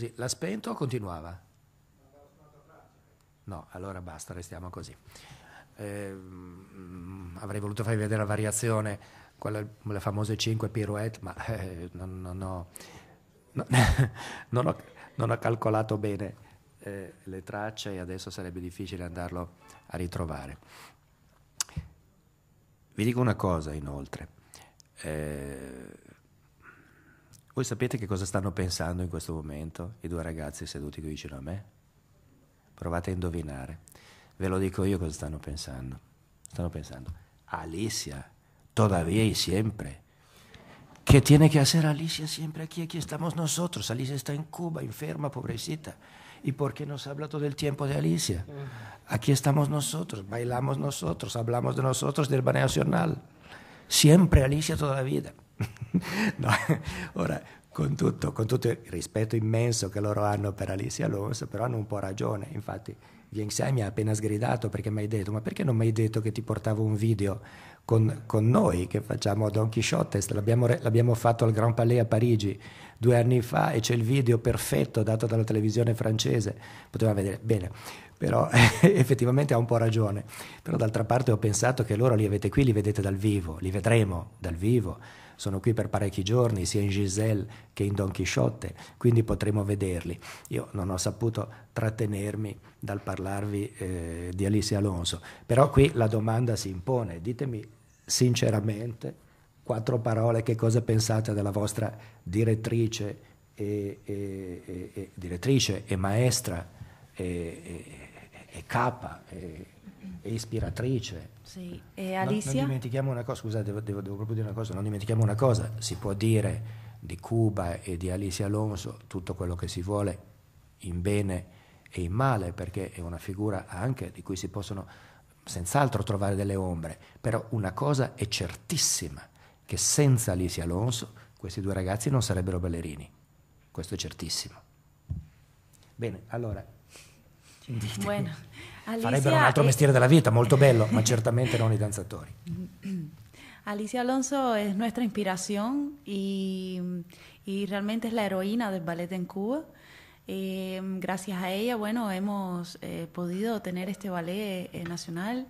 [SPEAKER 2] Scusi, l'ha spento o continuava? No, allora basta, restiamo così. Eh, avrei voluto farvi vedere la variazione, quella, le famose 5 pirouette, ma eh, non, non, ho, no, non, ho, non, ho, calcolato bene eh, le tracce e adesso sarebbe difficile andarlo a ritrovare. Vi dico una cosa inoltre. Eh, voi sapete che cosa stanno pensando in questo momento i due ragazzi seduti qui vicino a me? Provate a indovinare. Ve lo dico io cosa stanno pensando. Stanno pensando, Alicia, todavía y siempre. ¿Qué tiene que hacer Alicia siempre aquí? Aquí estamos nosotros. Alicia está en Cuba, enferma, pobrecita. ¿Y por qué nos habla todo el tiempo de Alicia? Aquí estamos nosotros, bailamos nosotros, hablamos de nosotros, del Banco Nacional. Siempre Alicia toda la vida no, ora, con tutto, con tutto, il rispetto immenso che loro hanno per Alicia Alonso, però hanno un po' ragione. Infatti, Viensai mi ha appena sgridato perché mi hai detto: Ma perché non mi hai detto che ti portavo un video con, con noi che facciamo Don Quixote? L'abbiamo, l'abbiamo, fatto al Grand Palais a Parigi due anni fa e c'è il video perfetto dato dalla televisione francese. Poteva vedere bene. Però effettivamente ha un po' ragione. Però d'altra parte ho pensato che loro li avete qui, li vedete dal vivo, li vedremo dal vivo sono qui per parecchi giorni, sia in Giselle che in Don Chisciotte, quindi potremo vederli. Io non ho saputo trattenermi dal parlarvi eh, di Alice Alonso, però qui la domanda si impone, ditemi sinceramente quattro parole che cosa pensate della vostra direttrice e, e, e, direttrice e maestra e, capa, e e ispiratrice.
[SPEAKER 4] Sì. E Alicia? Non, non
[SPEAKER 2] dimentichiamo una cosa, scusate, devo, devo, devo, proprio dire una cosa, non dimentichiamo una cosa, si può dire di Cuba e di Alicia Alonso tutto quello che si vuole in bene e in male, perché è una figura anche di cui si possono senz'altro trovare delle ombre, però una cosa è certissima, che senza Alicia Alonso questi due ragazzi non sarebbero ballerini, questo è certissimo. Bene, allora... Cioè, Dite. Bueno. Alicia farebbero un altro molto bello, pero ciertamente no i danzatori.
[SPEAKER 4] Alicia Alonso es nuestra inspiración y, realmente es la heroína del ballet en Cuba. Eh, gracias a ella, bueno, hemos eh, podido tener este ballet eh, nacional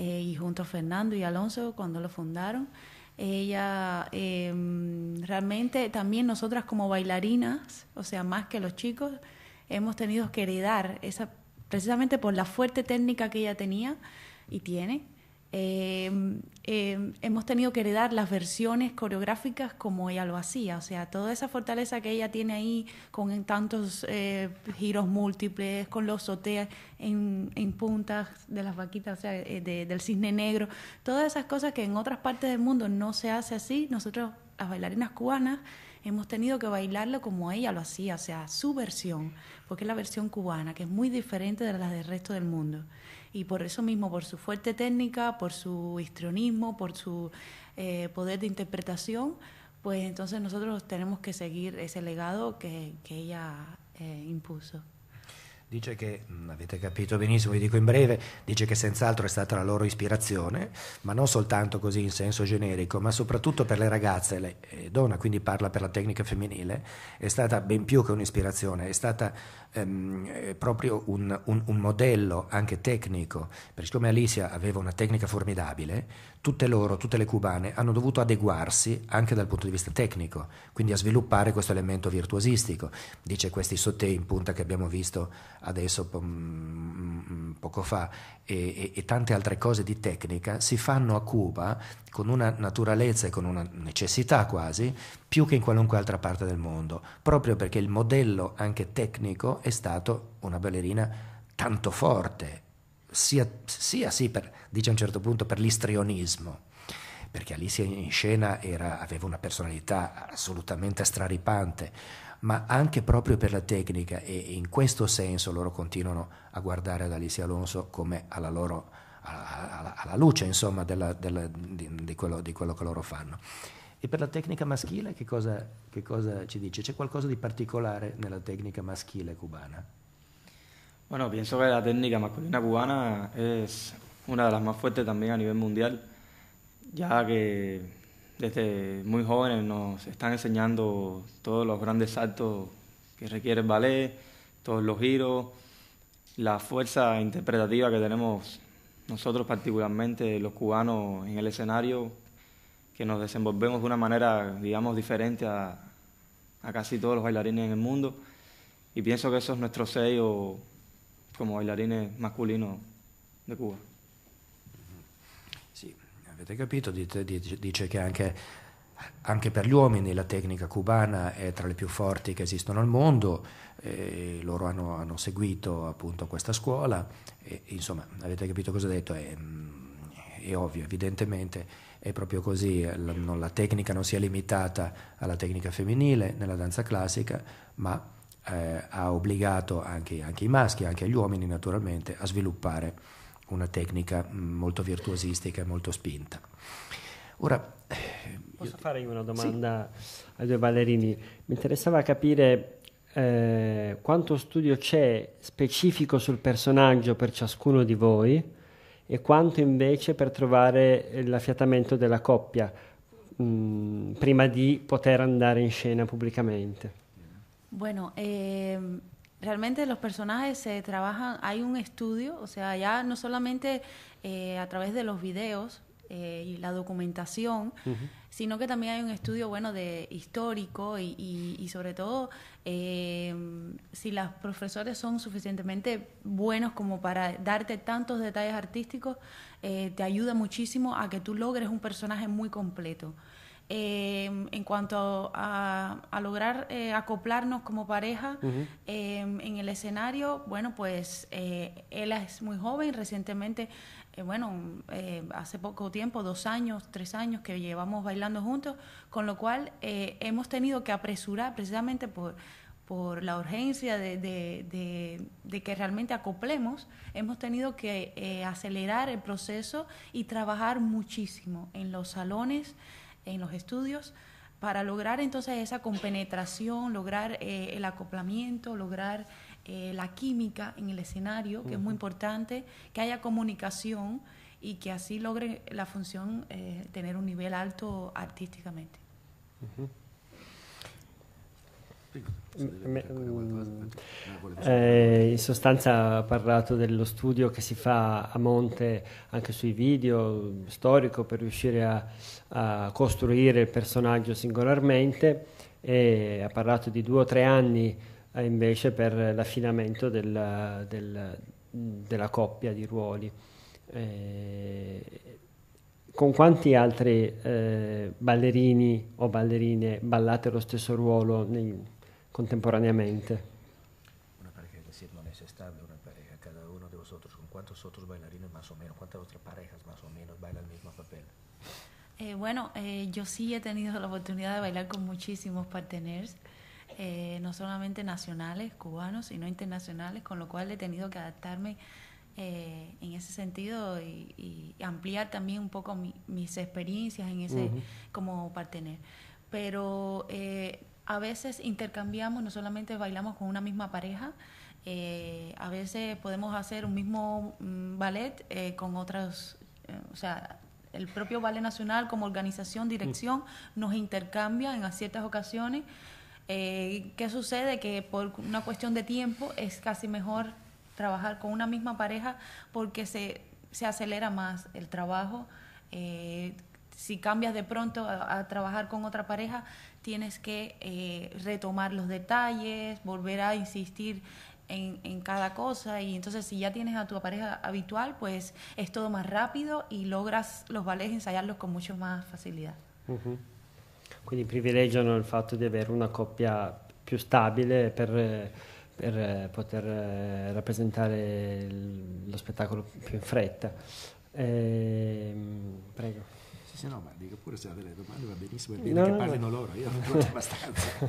[SPEAKER 4] y junto a Fernando y Alonso cuando lo fundaron. Ella realmente también nosotras como bailarinas, o sea, más que los chicos, hemos tenido que heredar esa precisamente por la fuerte técnica que ella tenía y tiene, eh, eh, hemos tenido que heredar las versiones coreográficas como ella lo hacía. O sea, toda esa fortaleza que ella tiene ahí con tantos eh, giros múltiples, con los soteas en, puntas de las vaquitas, o sea, del cisne negro, todas esas cosas que en otras partes del mundo no se hace así, nosotros, las bailarinas cubanas, hemos tenido que bailarlo como ella lo hacía, o sea, su versión, porque es la versión cubana, que es muy diferente de la del resto del mundo. Y por eso mismo, por su fuerte técnica, por su histrionismo, por su eh, poder de interpretación, pues entonces nosotros tenemos que seguir ese legado que, ella eh, impuso.
[SPEAKER 2] dice che, mm, avete capito benissimo, vi dico in breve, dice che senz'altro è stata la loro ispirazione, ma non soltanto così in senso generico, ma soprattutto per le ragazze, le, eh, donna quindi parla per la tecnica femminile, è stata ben più che un'ispirazione, è stata ehm, proprio un, un, un, modello anche tecnico, perché siccome Alicia aveva una tecnica formidabile, tutte loro, tutte le cubane, hanno dovuto adeguarsi anche dal punto di vista tecnico, quindi a sviluppare questo elemento virtuosistico. Dice questi sottè in punta che abbiamo visto adesso po- mm, mm, mm, poco fa e, e, e tante altre cose di tecnica si fanno a Cuba con una naturalezza e con una necessità quasi, più che in qualunque altra parte del mondo, proprio perché il modello anche tecnico è stato una ballerina tanto forte, sia, sia sì, per, dice a un certo punto, per l'istrionismo, perché Alicia in scena era, aveva una personalità assolutamente straripante, ma anche proprio per la tecnica e in questo senso loro continuano a guardare ad Alicia Alonso come alla loro alla, alla luce insomma, della, della, di, di, quello, di,
[SPEAKER 5] quello, che loro fanno.
[SPEAKER 2] E per la tecnica maschile che cosa, che cosa ci dice? C'è qualcosa di particolare nella tecnica maschile cubana?
[SPEAKER 5] Bueno, pienso que la tecnica masculina cubana es una delle più forti fuertes a livello mundial, già che desde muy jóvenes nos están enseñando todos los grandes saltos que requiere el ballet, todos los giros, la fuerza interpretativa que tenemos nosotros particularmente los cubanos en el escenario, que nos desenvolvemos de una manera, digamos, diferente a, casi todos los bailarines en el mundo. Y pienso que eso es nuestro sello como bailarines masculinos de Cuba.
[SPEAKER 2] Sí, capito, dice, que anche per gli uomini la tecnica cubana è tra le più forti che esistono al mondo, eh, loro hanno, hanno, seguito appunto questa scuola, e, insomma avete capito cosa ho detto, è, mm, è ovvio evidentemente, è proprio così, la, non, la, tecnica non si è limitata alla tecnica femminile nella danza classica, ma eh, ha obbligato anche, anche i maschi, anche gli uomini naturalmente, a sviluppare una tecnica mm, molto virtuosistica e molto spinta. Ora,
[SPEAKER 1] Posso fare io una domanda sì. ai due ballerini? Mi interessava capire eh, quanto studio c'è specifico sul personaggio per ciascuno di voi e quanto invece per trovare l'affiatamento della coppia mh, mm, prima di poter andare in scena pubblicamente.
[SPEAKER 4] Bueno, eh, Realmente los personajes se trabajan, hay un estudio, o sea, ya no solamente eh, a través de los videos, eh, y la documentación, uh -huh. sino que también hay un estudio bueno de histórico y, sobre todo eh, si los profesores son suficientemente buenos como para darte tantos detalles artísticos, eh, te ayuda muchísimo a que tú logres un personaje muy completo. Eh, en cuanto a, lograr acoplarnos como pareja en el escenario, bueno, pues él es muy joven, recientemente eh, bueno, eh, hace poco tiempo, dos años, tres años que llevamos bailando juntos, con lo cual eh, hemos tenido que apresurar precisamente por, por la urgencia de, que realmente acoplemos, hemos tenido que acelerar el proceso y trabajar muchísimo en los salones, en los estudios, para lograr entonces esa compenetración, lograr el acoplamiento, lograr eh, la química en el escenario, que uh -huh. es muy importante, que haya comunicación y que así logre la función eh, tener un nivel alto artísticamente.
[SPEAKER 1] Eh, in sostanza ha parlato dello studio che si fa a monte anche sui video, storico, per riuscire a, a costruire il personaggio singolarmente e ha parlato di due o tre anni eh, invece per l'affinamento della, della, della coppia di ruoli. Eh, con quanti altri eh, ballerini o ballerine ballate lo stesso ruolo nei, contemporaneamente?
[SPEAKER 2] Una pareja es decir, è necesitando una pareja, cada uno di vosotros, con quanti altri ballerini, más o meno, quante altre parejas más o meno, bailan il mismo papel?
[SPEAKER 4] Eh, bueno, eh, yo sí he tenido la oportunidad de bailar con muchísimos partenaires. Eh, no solamente nacionales, cubanos, sino internacionales, con lo cual he tenido que adaptarme eh, en ese sentido y, ampliar también un poco mis experiencias en ese como partener. Pero eh, a veces intercambiamos, no solamente bailamos con una misma pareja, a veces podemos hacer un mismo mm, ballet con otras, o sea, el propio Ballet Nacional como organización, dirección, nos intercambia en ciertas ocasiones eh, ¿Qué sucede? Que por una cuestión de tiempo es casi mejor trabajar con una misma pareja porque se, se acelera más el trabajo. Eh, si cambias de pronto a, trabajar con otra pareja, tienes que eh, retomar los detalles, volver a insistir en, cada cosa y entonces si ya tienes a tu pareja habitual, pues es todo más rápido y logras los vales ensayarlos con mucho más facilidad.
[SPEAKER 1] Quindi privilegiano il fatto di avere una coppia più stabile per, per poter eh, rappresentare lo spettacolo più in fretta. Ehm, prego. Sì, no, ma dica pure se ha delle domande, va benissimo, è bene no, che no, parlino no. loro, io non faccio abbastanza.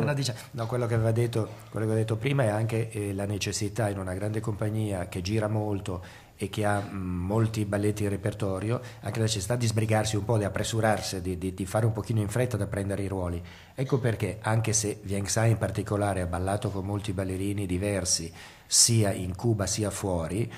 [SPEAKER 1] no, dice, no,
[SPEAKER 2] quello che aveva detto, quello che detto prima è anche eh, la necessità in una grande compagnia che gira molto e che ha mm, molti balletti in repertorio, anche la necessità di sbrigarsi un po', di appressurarsi, di, di, di, fare un pochino in fretta da prendere i ruoli. Ecco perché, anche se Wang Sai in particolare ha ballato con molti ballerini diversi, sia in Cuba sia fuori,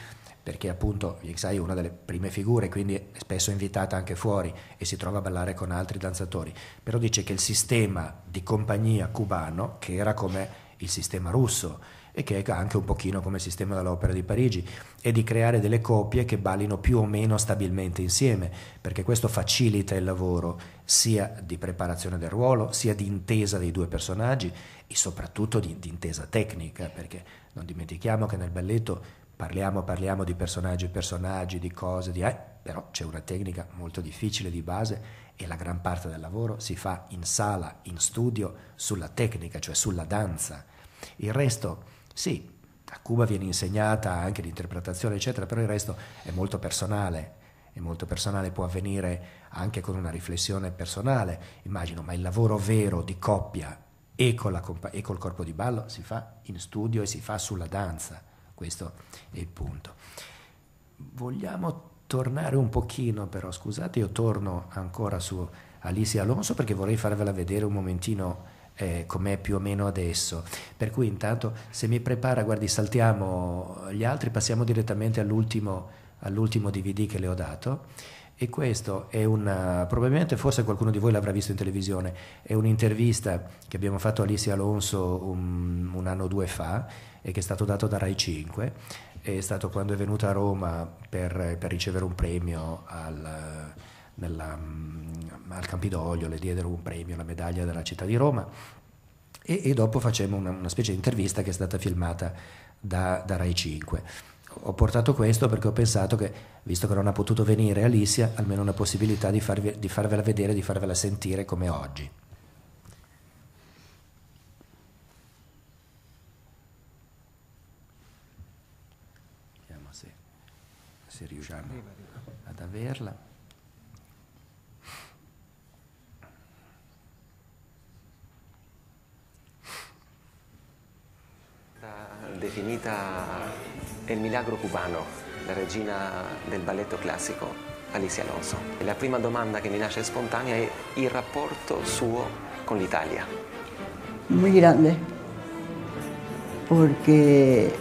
[SPEAKER 2] perché appunto Wang Sai è una delle prime figure, quindi è spesso invitata anche fuori e si trova a ballare con altri danzatori, però dice che il sistema di compagnia cubano, che era come il sistema russo, e che è anche un pochino come il sistema dell'opera di Parigi, e di creare delle coppie che ballino più o meno stabilmente insieme, perché questo facilita il lavoro sia di preparazione del ruolo, sia di intesa dei due personaggi e soprattutto di, di intesa tecnica, perché non dimentichiamo che nel balletto parliamo, parliamo di personaggi e personaggi, di cose, di... Eh, però c'è una tecnica molto difficile di base e la gran parte del lavoro si fa in sala, in studio, sulla tecnica, cioè sulla danza. Il resto sì, a Cuba viene insegnata anche l'interpretazione, eccetera, però il resto è molto personale. È molto personale, può avvenire anche con una riflessione personale, immagino, ma il lavoro vero di coppia e, compa- e col corpo di ballo si fa in studio e si fa sulla danza. Questo è il punto. Vogliamo tornare un pochino però, scusate, io torno ancora su Alicia Alonso perché vorrei farvela vedere un momentino eh, com'è più o meno adesso. Per cui intanto se mi prepara, guardi, saltiamo gli altri, passiamo direttamente all'ultimo, all'ultimo DVD che le ho dato. E questo è un, probabilmente forse qualcuno di voi l'avrà visto in televisione, è un'intervista che abbiamo fatto a Alicia Alonso un, un anno o due fa e che è stato dato da Rai 5, è stato quando è venuta a Roma per, per ricevere un premio al, nella, mm, al Campidoglio, le diedero un premio, la medaglia della città di Roma e, e dopo facemmo una, una, specie di intervista che è stata filmata da, da Rai 5. Ho portato questo perché ho pensato che, visto che non ha potuto venire Alicia, almeno una possibilità di, farvi, di farvela vedere, di farvela sentire come oggi. Vediamo se, se riusciamo ad averla.
[SPEAKER 1] definita il milagro cubano, la regina del balletto classico, Alicia Alonso. E la prima domanda che mi nasce spontanea è il rapporto suo con l'Italia.
[SPEAKER 3] Muy grande, perché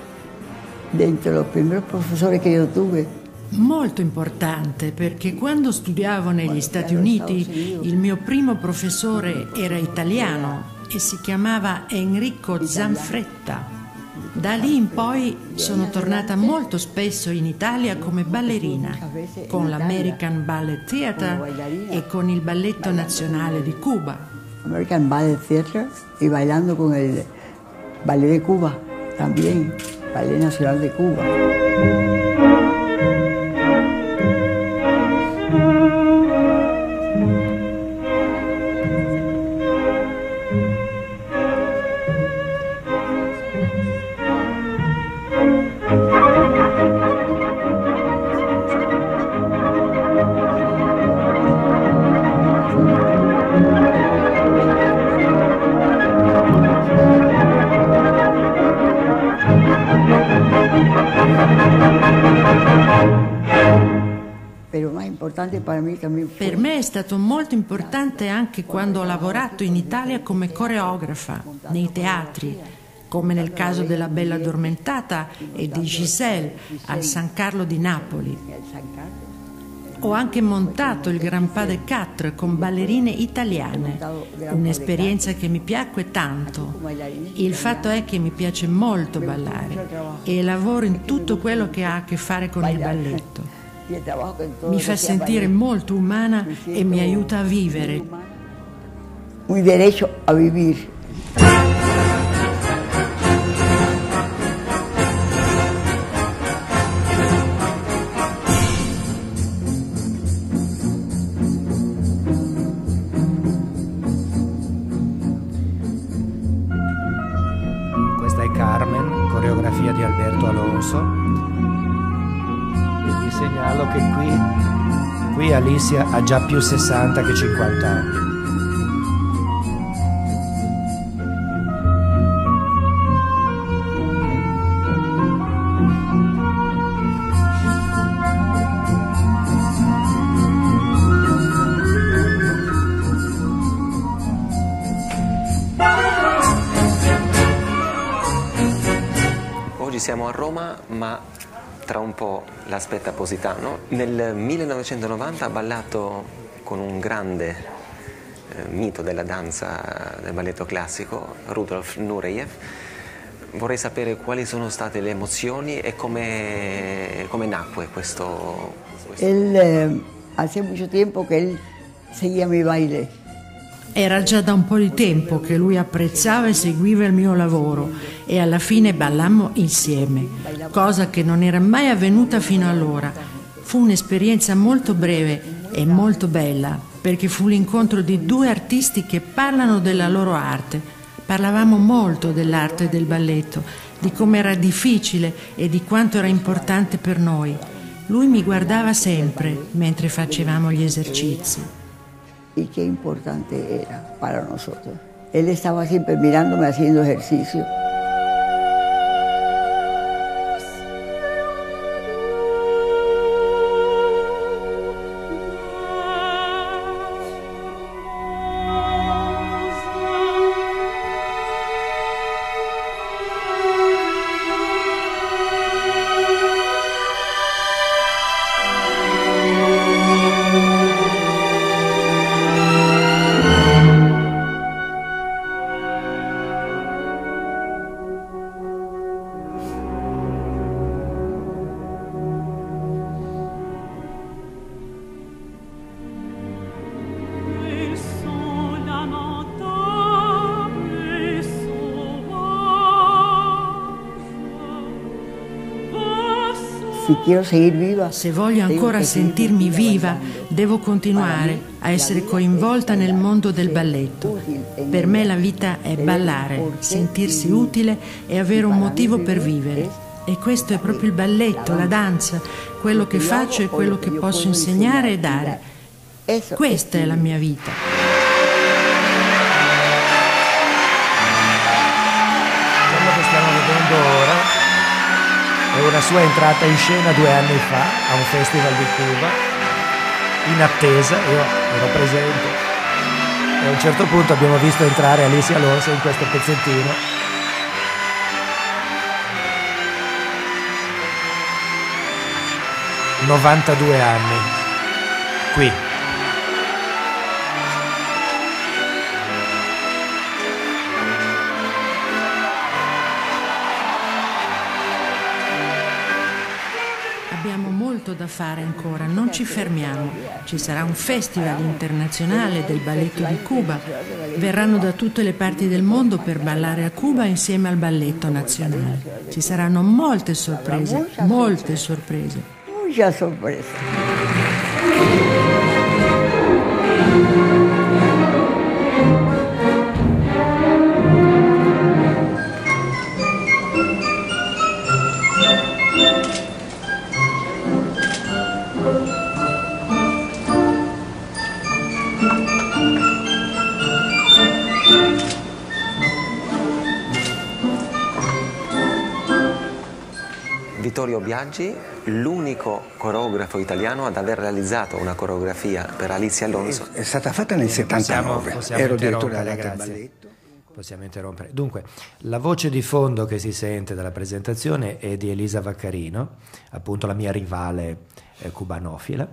[SPEAKER 3] dentro los primeros profesores che io tuve,
[SPEAKER 6] Molto importante perché quando studiavo negli Stati Uniti il mio primo professore era italiano e si chiamava Enrico Zanfretta. Da lì in poi sono tornata molto spesso in Italia come ballerina, con l'American Ballet Theatre e con il Balletto Nazionale di Cuba.
[SPEAKER 3] American Ballet Theatre e bailando con il Ballet di Cuba, también, Ballet Nazionale di Cuba.
[SPEAKER 6] importante anche quando ho lavorato in Italia come coreografa, nei
[SPEAKER 3] teatri,
[SPEAKER 6] come nel caso della Bella Addormentata e di Giselle al San Carlo di Napoli. Ho anche montato il Gran Padre 4 con ballerine italiane,
[SPEAKER 3] un'esperienza
[SPEAKER 6] che mi piacque tanto. Il fatto è che mi piace molto ballare e lavoro in tutto quello che ha a che fare con il
[SPEAKER 3] balletto mi fa sentire
[SPEAKER 6] molto umana e mi aiuta a vivere.
[SPEAKER 3] Un diritto a vivere.
[SPEAKER 2] Letizia ha già più 60 che 50 anni.
[SPEAKER 5] Oggi siamo a Roma, ma tra un po' l'aspetto Positano. Nel 1990 ha ballato con un grande eh, mito della danza del balletto classico, Rudolf Nureyev.
[SPEAKER 1] Vorrei sapere quali sono state le emozioni e come, come nacque questo... questo... El,
[SPEAKER 3] eh, hace mucho tiempo que él seguía mi baile.
[SPEAKER 6] Era già da un po' di tempo che lui apprezzava e seguiva il mio lavoro e alla fine ballammo insieme, cosa che non era mai avvenuta fino allora. Fu un'esperienza molto breve e molto bella, perché fu l'incontro di due artisti che parlano della loro arte. Parlavamo molto dell'arte del balletto, di come era difficile e di quanto era importante per noi. Lui mi guardava sempre mentre facevamo gli esercizi.
[SPEAKER 3] E che importante era per noi. Él estaba siempre mirándome haciendo ejercicio. si quiero
[SPEAKER 6] seguir viva. Se voglio ancora sentirmi viva, devo continuare a essere coinvolta nel mondo del balletto. Per me la vita è ballare, sentirsi utile e avere un motivo per vivere. E questo è proprio il balletto, la danza, quello che faccio e quello che posso insegnare e dare. Questa è la mia
[SPEAKER 2] vita. una sua entrata in scena due anni fa a un festival di Cuba, in attesa, io ero presente, e a un certo punto abbiamo visto entrare Alicia Alonso in questo pezzettino. ...92 anni... ...qui...
[SPEAKER 6] ancora, non ci fermiamo. Ci sarà un festival internazionale del balletto di Cuba. Verranno da tutte le parti del mondo per ballare a Cuba insieme al balletto nazionale. Ci saranno molte sorprese, molte sorprese.
[SPEAKER 7] Muchas sorpresa.
[SPEAKER 5] Vittorio Biaggi,
[SPEAKER 2] l'unico coreografo italiano ad aver realizzato una coreografia per Alicia Alonso. È, stata fatta nel 79, possiamo, ero direttore dell'Arte Balletto. Possiamo interrompere. Dunque, la voce di fondo che si sente dalla presentazione è di Elisa Vaccarino, appunto la mia rivale eh, cubanofila,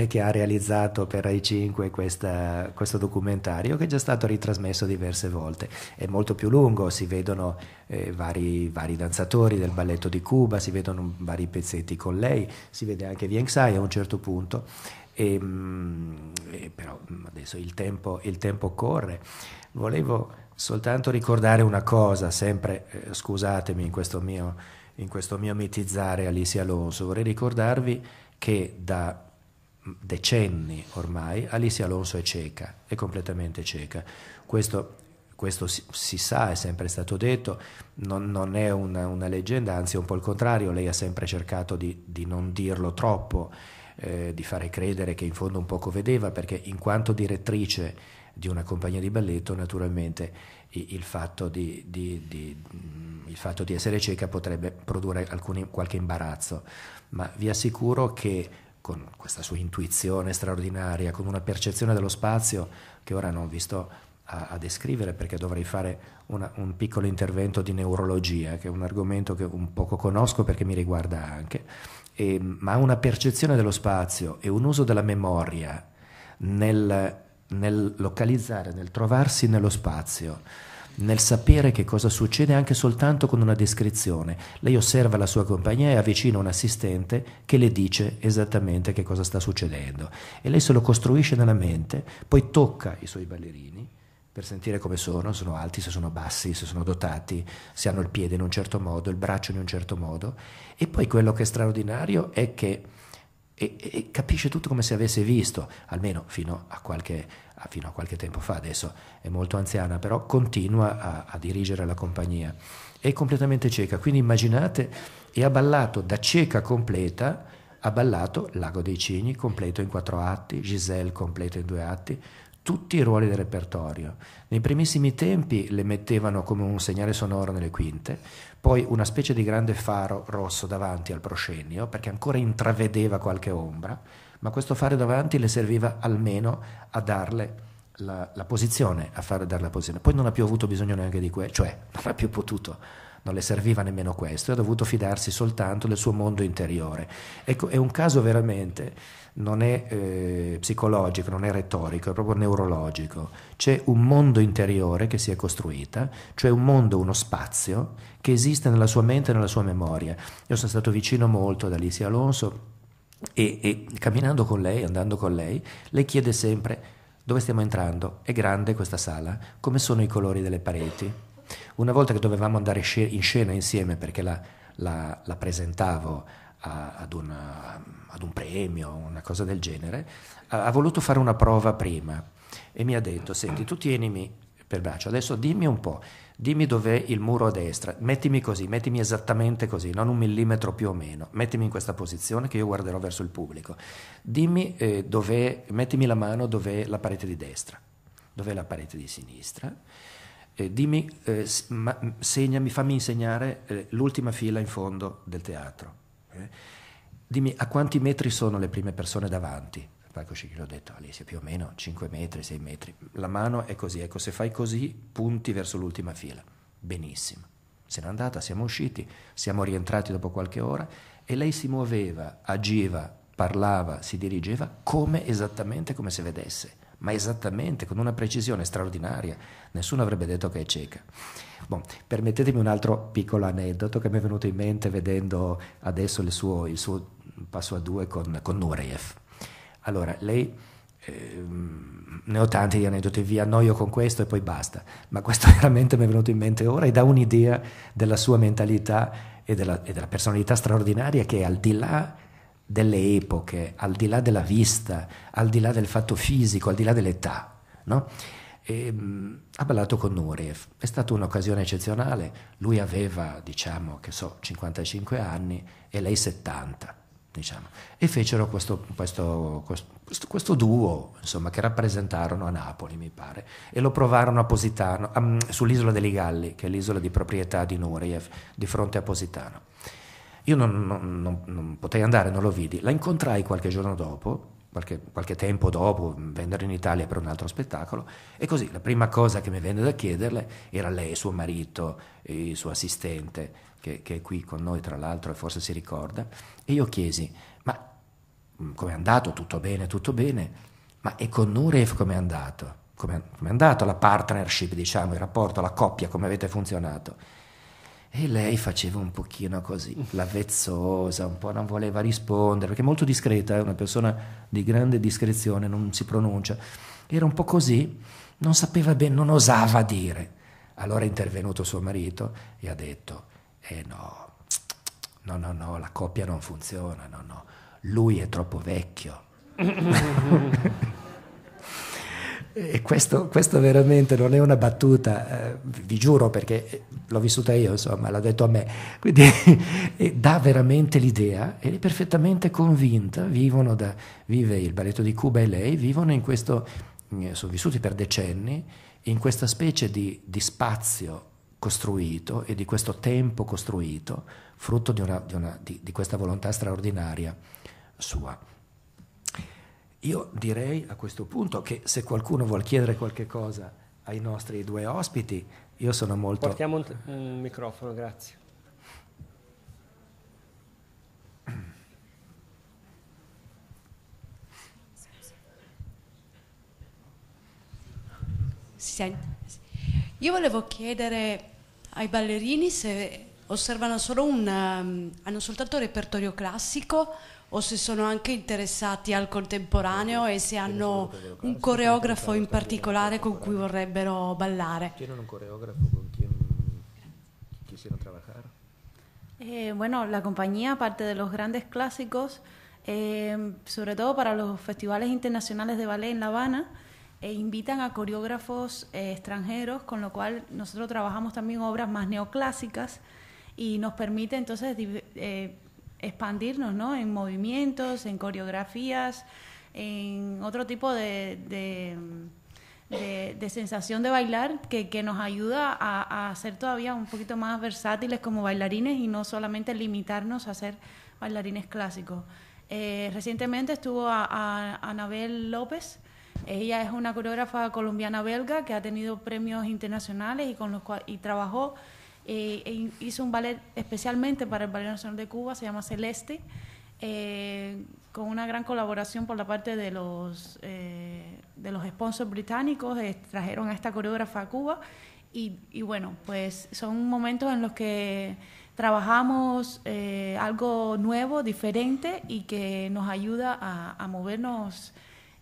[SPEAKER 2] e che ha realizzato per Rai 5 questa, questo documentario che è già stato ritrasmesso diverse volte. È molto più lungo, si vedono eh, vari, vari, danzatori del balletto di Cuba, si vedono vari pezzetti con lei, si vede anche Vieng a un certo punto, e, mh, mm, però mm, adesso il tempo, il tempo corre. Volevo soltanto ricordare una cosa, sempre eh, scusatemi in questo, mio, in questo mio mitizzare Alicia Alonso, vorrei ricordarvi che da decenni ormai, Alicia Alonso è cieca, è completamente cieca. Questo, questo si, si, sa, è sempre stato detto, non, non è una, una, leggenda, anzi è un po' il contrario, lei ha sempre cercato di, di non dirlo troppo, eh, di fare credere che in fondo un poco vedeva, perché in quanto direttrice di una compagnia di balletto, naturalmente il fatto di, di, di, il fatto di essere cieca potrebbe produrre alcuni, qualche imbarazzo, ma vi assicuro che con questa sua intuizione straordinaria, con una percezione dello spazio che ora non vi sto a, a descrivere perché dovrei fare una, un piccolo intervento di neurologia, che è un argomento che un poco conosco perché mi riguarda anche, e, ma una percezione dello spazio e un uso della memoria nel, nel localizzare, nel trovarsi nello spazio nel sapere che cosa succede anche soltanto con una descrizione. Lei osserva la sua compagnia e avvicina un assistente che le dice esattamente che cosa sta succedendo. E lei se lo costruisce nella mente, poi tocca i suoi ballerini per sentire come sono, sono alti, se sono bassi, se sono dotati, se hanno il piede in un certo modo, il braccio in un certo modo. E poi quello che è straordinario è che e, e capisce tutto come se avesse visto, almeno fino a qualche Ah, fino a qualche tempo fa, adesso è molto anziana, però continua a, a dirigere la compagnia. È completamente cieca, quindi immaginate, e ha ballato da cieca completa, ha ballato Lago dei Cigni completo in quattro atti, Giselle completo in due atti, tutti i ruoli del repertorio. Nei primissimi tempi le mettevano come un segnale sonoro nelle quinte, poi una specie di grande faro rosso davanti al proscenio perché ancora intravedeva qualche ombra ma questo fare davanti le serviva almeno a darle la, la posizione, a far dare la posizione. Poi non ha più avuto bisogno neanche di questo, cioè non ha più potuto, non le serviva nemmeno questo, e ha dovuto fidarsi soltanto del suo mondo interiore. Ecco, è un caso veramente, non è eh, psicologico, non è retorico, è proprio neurologico. C'è un mondo interiore che si è costruita, cioè un mondo, uno spazio che esiste nella sua mente e nella sua memoria. Io sono stato vicino molto ad Alicia Alonso e, e, camminando con lei, andando con lei, le chiede sempre dove stiamo entrando, è grande questa sala, come sono i colori delle pareti. Una volta che dovevamo andare in scena insieme perché la, la, la presentavo a, ad, una, ad, un premio, una cosa del genere, ha, ha voluto fare una prova prima e mi ha detto, senti, tu tienimi per braccio, adesso dimmi un po', dimmi dov'è il muro a destra, mettimi così, mettimi esattamente così, non un millimetro più o meno, mettimi in questa posizione che io guarderò verso il pubblico, dimmi eh, dov'è, mettimi la mano dov'è la parete di destra, dov'è la parete di sinistra, eh, dimmi, eh, ma, segnami, fammi insegnare eh, l'ultima fila in fondo del teatro, eh? dimmi a quanti metri sono le prime persone davanti, poi eccoci che l'ho detto, Alice, più o meno 5 metri, 6 metri. La mano è così, ecco, se fai così, punti verso l'ultima fila. Benissimo. Se n'è andata, siamo usciti, siamo rientrati dopo qualche ora e lei si muoveva, agiva, parlava, si dirigeva come esattamente come se vedesse, ma esattamente con una precisione straordinaria. Nessuno avrebbe detto che è cieca. Bon, permettetemi un altro piccolo aneddoto che mi è venuto in mente vedendo adesso il suo, il suo passo a due con, con Nureyev. Allora, lei eh, ne ho tanti di aneddoti, vi annoio con questo e poi basta, ma questo veramente mi è venuto in mente ora e dà un'idea della sua mentalità e della, e della personalità straordinaria che al di là delle epoche, al di là della vista, al di là del fatto fisico, al di là dell'età, no? E, ehm, mh, ha ballato con Nureyev, è stata un'occasione eccezionale, lui aveva diciamo che so 55 anni e lei 70 Diciamo. E fecero questo, questo, questo, questo duo insomma, che rappresentarono a Napoli, mi pare, e lo provarono a Positano, um, sull'isola degli Galli, che è l'isola di proprietà di Nureyev, di fronte a Positano. Io non, non, non, non, potei andare, non lo vidi. La incontrai qualche giorno dopo, qualche, qualche tempo dopo, mm, vennero in Italia per un altro spettacolo, e così la prima cosa che mi venne da chiederle era lei, suo marito, il suo assistente, che, che, è qui con noi tra l'altro e forse si ricorda, e io chiesi, ma mm, com'è andato? Tutto bene, tutto bene? Ma e con Nuref com'è andato? Com'è, com'è andato la partnership, diciamo, il rapporto, la coppia, come avete funzionato? E lei faceva un pochino così, la vezzosa, un po' non voleva rispondere, perché è molto discreta, è eh, una persona di grande discrezione, non si pronuncia. Era un po' così, non sapeva bene, non osava dire. Allora è intervenuto suo marito e ha detto, eh no, no, no, no, la coppia non funziona, no, no, lui è troppo vecchio. e questo, questo, veramente non è una battuta, eh, vi giuro perché eh, l'ho vissuta io, insomma, l'ha detto a me, quindi dà veramente l'idea ed è perfettamente convinta, vivono da, vive il balletto di Cuba e lei, vivono in questo, eh, sono vissuti per decenni in questa specie di, di spazio costruito e di questo tempo costruito frutto di, una, di, una, di, di questa volontà straordinaria sua. Io direi a questo punto che se qualcuno vuole chiedere qualche cosa ai nostri due ospiti, io sono molto...
[SPEAKER 1] Portiamo un, un microfono, grazie.
[SPEAKER 6] Si sente? Io volevo chiedere ai ballerini se osservano solo un... Mm, hanno soltanto repertorio clásico o si son anche interessati al contemporáneo y si tienen un coreógrafo en particular con cui vorrebbero ballare. ¿Tienen un coreógrafo con quien mm, quisieran trabajar?
[SPEAKER 4] Eh, bueno, la compañía, aparte de los grandes clásicos, em, sobre todo para los festivales internacionales de ballet en La Habana, e invitan a coreógrafos eh, extranjeros, con lo cual nosotros trabajamos también obras más neoclásicas y nos permite entonces eh, expandirnos en movimientos, en coreografías, en otro tipo de, de, sensación de bailar que, nos ayuda a, ser todavía un poquito más versátiles como bailarines y no solamente limitarnos a ser bailarines clásicos. Eh, recientemente estuvo a, Anabel López, ella es una coreógrafa colombiana-belga que ha tenido premios internacionales y, con los, y trabajó hizo un ballet especialmente para el Ballet Nacional de Cuba, se llama Celeste, eh, con una gran colaboración por la parte de los, eh, de los sponsors británicos, eh, trajeron a esta coreógrafa a Cuba y, bueno, pues son momentos en los que trabajamos algo nuevo, diferente y que nos ayuda a, a movernos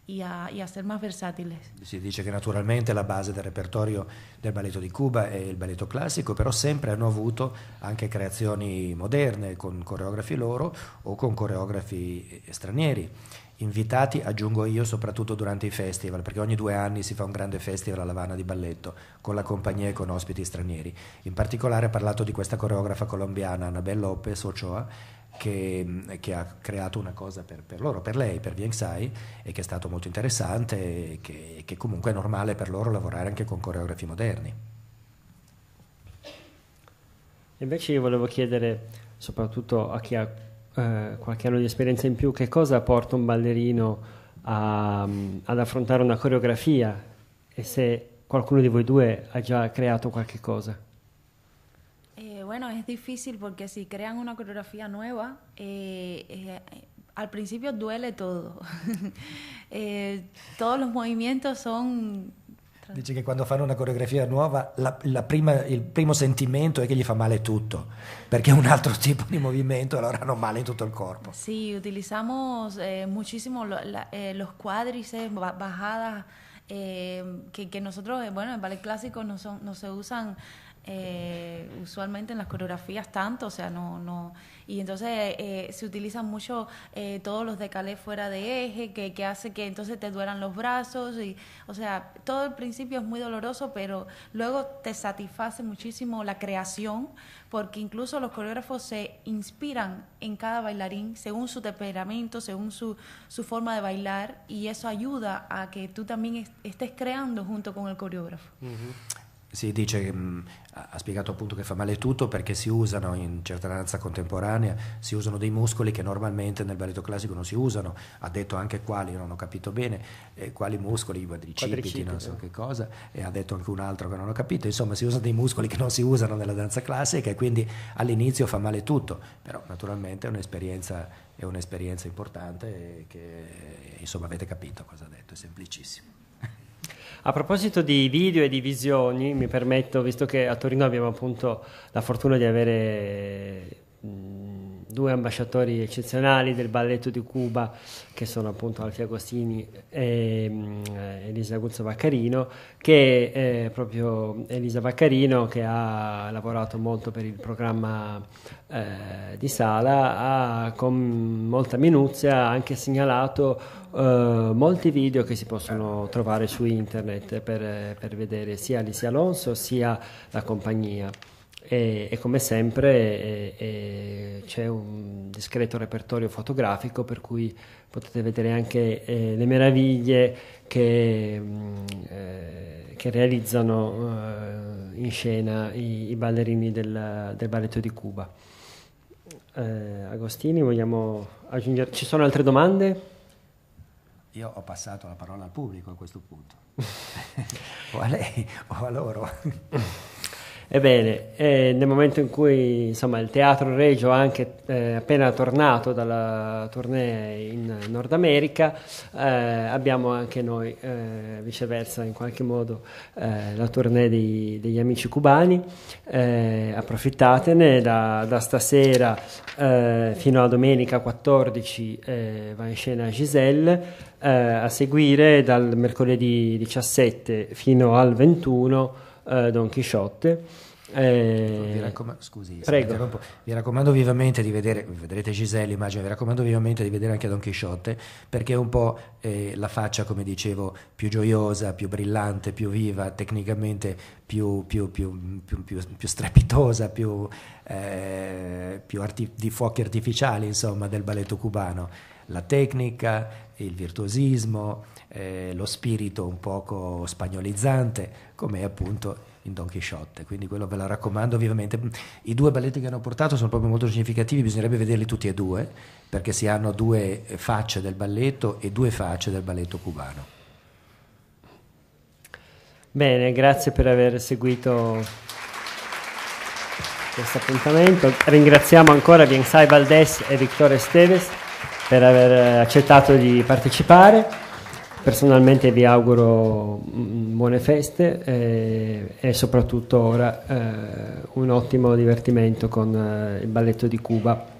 [SPEAKER 4] y a, y a, ser más versátiles.
[SPEAKER 2] Si dice che naturalmente la base del repertorio del balletto di Cuba è il balletto classico, però sempre hanno avuto anche creazioni moderne con coreografi loro o con coreografi eh, stranieri. Invitati, aggiungo io, soprattutto durante i festival, perché ogni due anni si fa un grande festival a Lavana di balletto con la compagnia e con ospiti stranieri. In particolare ha parlato di questa coreografa colombiana, Anabel Lopez Ochoa, che, mm, che, ha creato una cosa per, per loro, per lei, per Vieng e che è stato molto interessante e che, e che comunque è
[SPEAKER 1] normale per loro lavorare anche con coreografi moderni. Invece io volevo chiedere soprattutto a chi ha eh, qualche anno di esperienza in più che cosa porta un ballerino a, mm, ad affrontare una coreografia e se qualcuno di voi due ha già creato qualche cosa.
[SPEAKER 4] bueno, es difícil porque si crean una coreografía nueva, eh, eh, al principio duele todo. Eh, todos los movimientos son
[SPEAKER 2] Dice que cuando hacen una coreografía nueva, la, la prima, es primo sentimento es que todo. fa male tutto, porque un altro tipo di movimento, allora hanno male todo el cuerpo.
[SPEAKER 4] Sí, utilizamos muchísimo los cuádriceps, bajadas, que, nosotros, bueno, en ballet clásico no, no se usan eh, usualmente en las coreografías tanto, o sea, no, no. Y entonces eh, se utilizan mucho eh, todos los decalés fuera de eje, que, hace que entonces te duelan los brazos, y, o sea, todo el principio es muy doloroso, pero luego te satisface muchísimo la creación, porque incluso los coreógrafos se inspiran en cada bailarín según su temperamento, según su, su forma de bailar, y eso ayuda a que tú también estés creando junto con el coreógrafo.
[SPEAKER 2] si dice, mh, mm, ha spiegato appunto che fa male tutto perché si usano in certa danza contemporanea, si usano dei muscoli che normalmente nel balletto classico non si usano, ha detto anche quali, non ho capito bene, eh, quali muscoli, i quadricipiti, non so che cosa, e ha detto anche un altro che non ho capito, insomma si usano dei muscoli che non si usano nella danza classica e quindi all'inizio fa male tutto, però naturalmente è un'esperienza, è un'esperienza importante e che insomma avete capito cosa ha detto, è semplicissimo.
[SPEAKER 1] A proposito di video e di visioni, mi permetto, visto che a Torino abbiamo appunto la fortuna di avere due ambasciatori eccezionali del balletto di Cuba che sono appunto Alfio Agostini e Elisa Guzzo Vaccarino che è proprio Elisa Vaccarino che ha lavorato molto per il programma eh, di Sala ha con molta minuzia anche segnalato eh, molti video che si possono trovare su internet per, per vedere sia Alicia Alonso sia la compagnia e, e come sempre e, c'è un discreto repertorio fotografico per cui potete vedere anche eh, le meraviglie che, mh, mm, eh, che realizzano eh, in scena i, i ballerini del, del balletto di Cuba. Eh, Agostini, vogliamo aggiungere? Ci sono altre domande?
[SPEAKER 2] Io ho passato la parola al pubblico a questo punto,
[SPEAKER 1] o a lei o a loro. Ebbene, eh, nel momento in cui insomma, il Teatro Regio, è anche eh, appena tornato dalla tournée in Nord America, eh, abbiamo anche noi, eh, viceversa, in qualche modo eh, la tournée dei, degli amici cubani. Eh, approfittatene, da, da stasera fino a domenica 14 va in scena Giselle, a seguire dal mercoledì 17 fino al 21 eh, Don Chisciotte. Eh, raccom- scusi, vi, raccomando vivamente di vedere, vedrete Giselle immagino, vi raccomando vivamente di vedere
[SPEAKER 2] anche Don Chisciotte perché è un po' eh, la faccia, come dicevo, più gioiosa, più brillante, più viva, tecnicamente più, più, più, più strepitosa, più, eh, arti- di fuochi artificiali, insomma, del balletto cubano. La tecnica, il virtuosismo, eh, lo spirito un poco spagnolizzante, come appunto in Don Chisciotte. Quindi quello ve lo raccomando ovviamente. I due balletti che hanno portato sono proprio molto significativi, bisognerebbe vederli tutti e due, perché si hanno due facce del balletto e due facce del balletto cubano.
[SPEAKER 1] Bene, grazie per aver seguito questo appuntamento. Ringraziamo ancora Biensai Valdés e Victor Esteves per aver eh, accettato di partecipare. Personalmente vi auguro mm, buone feste e, eh, e soprattutto ora eh, un ottimo divertimento con eh, il balletto di Cuba.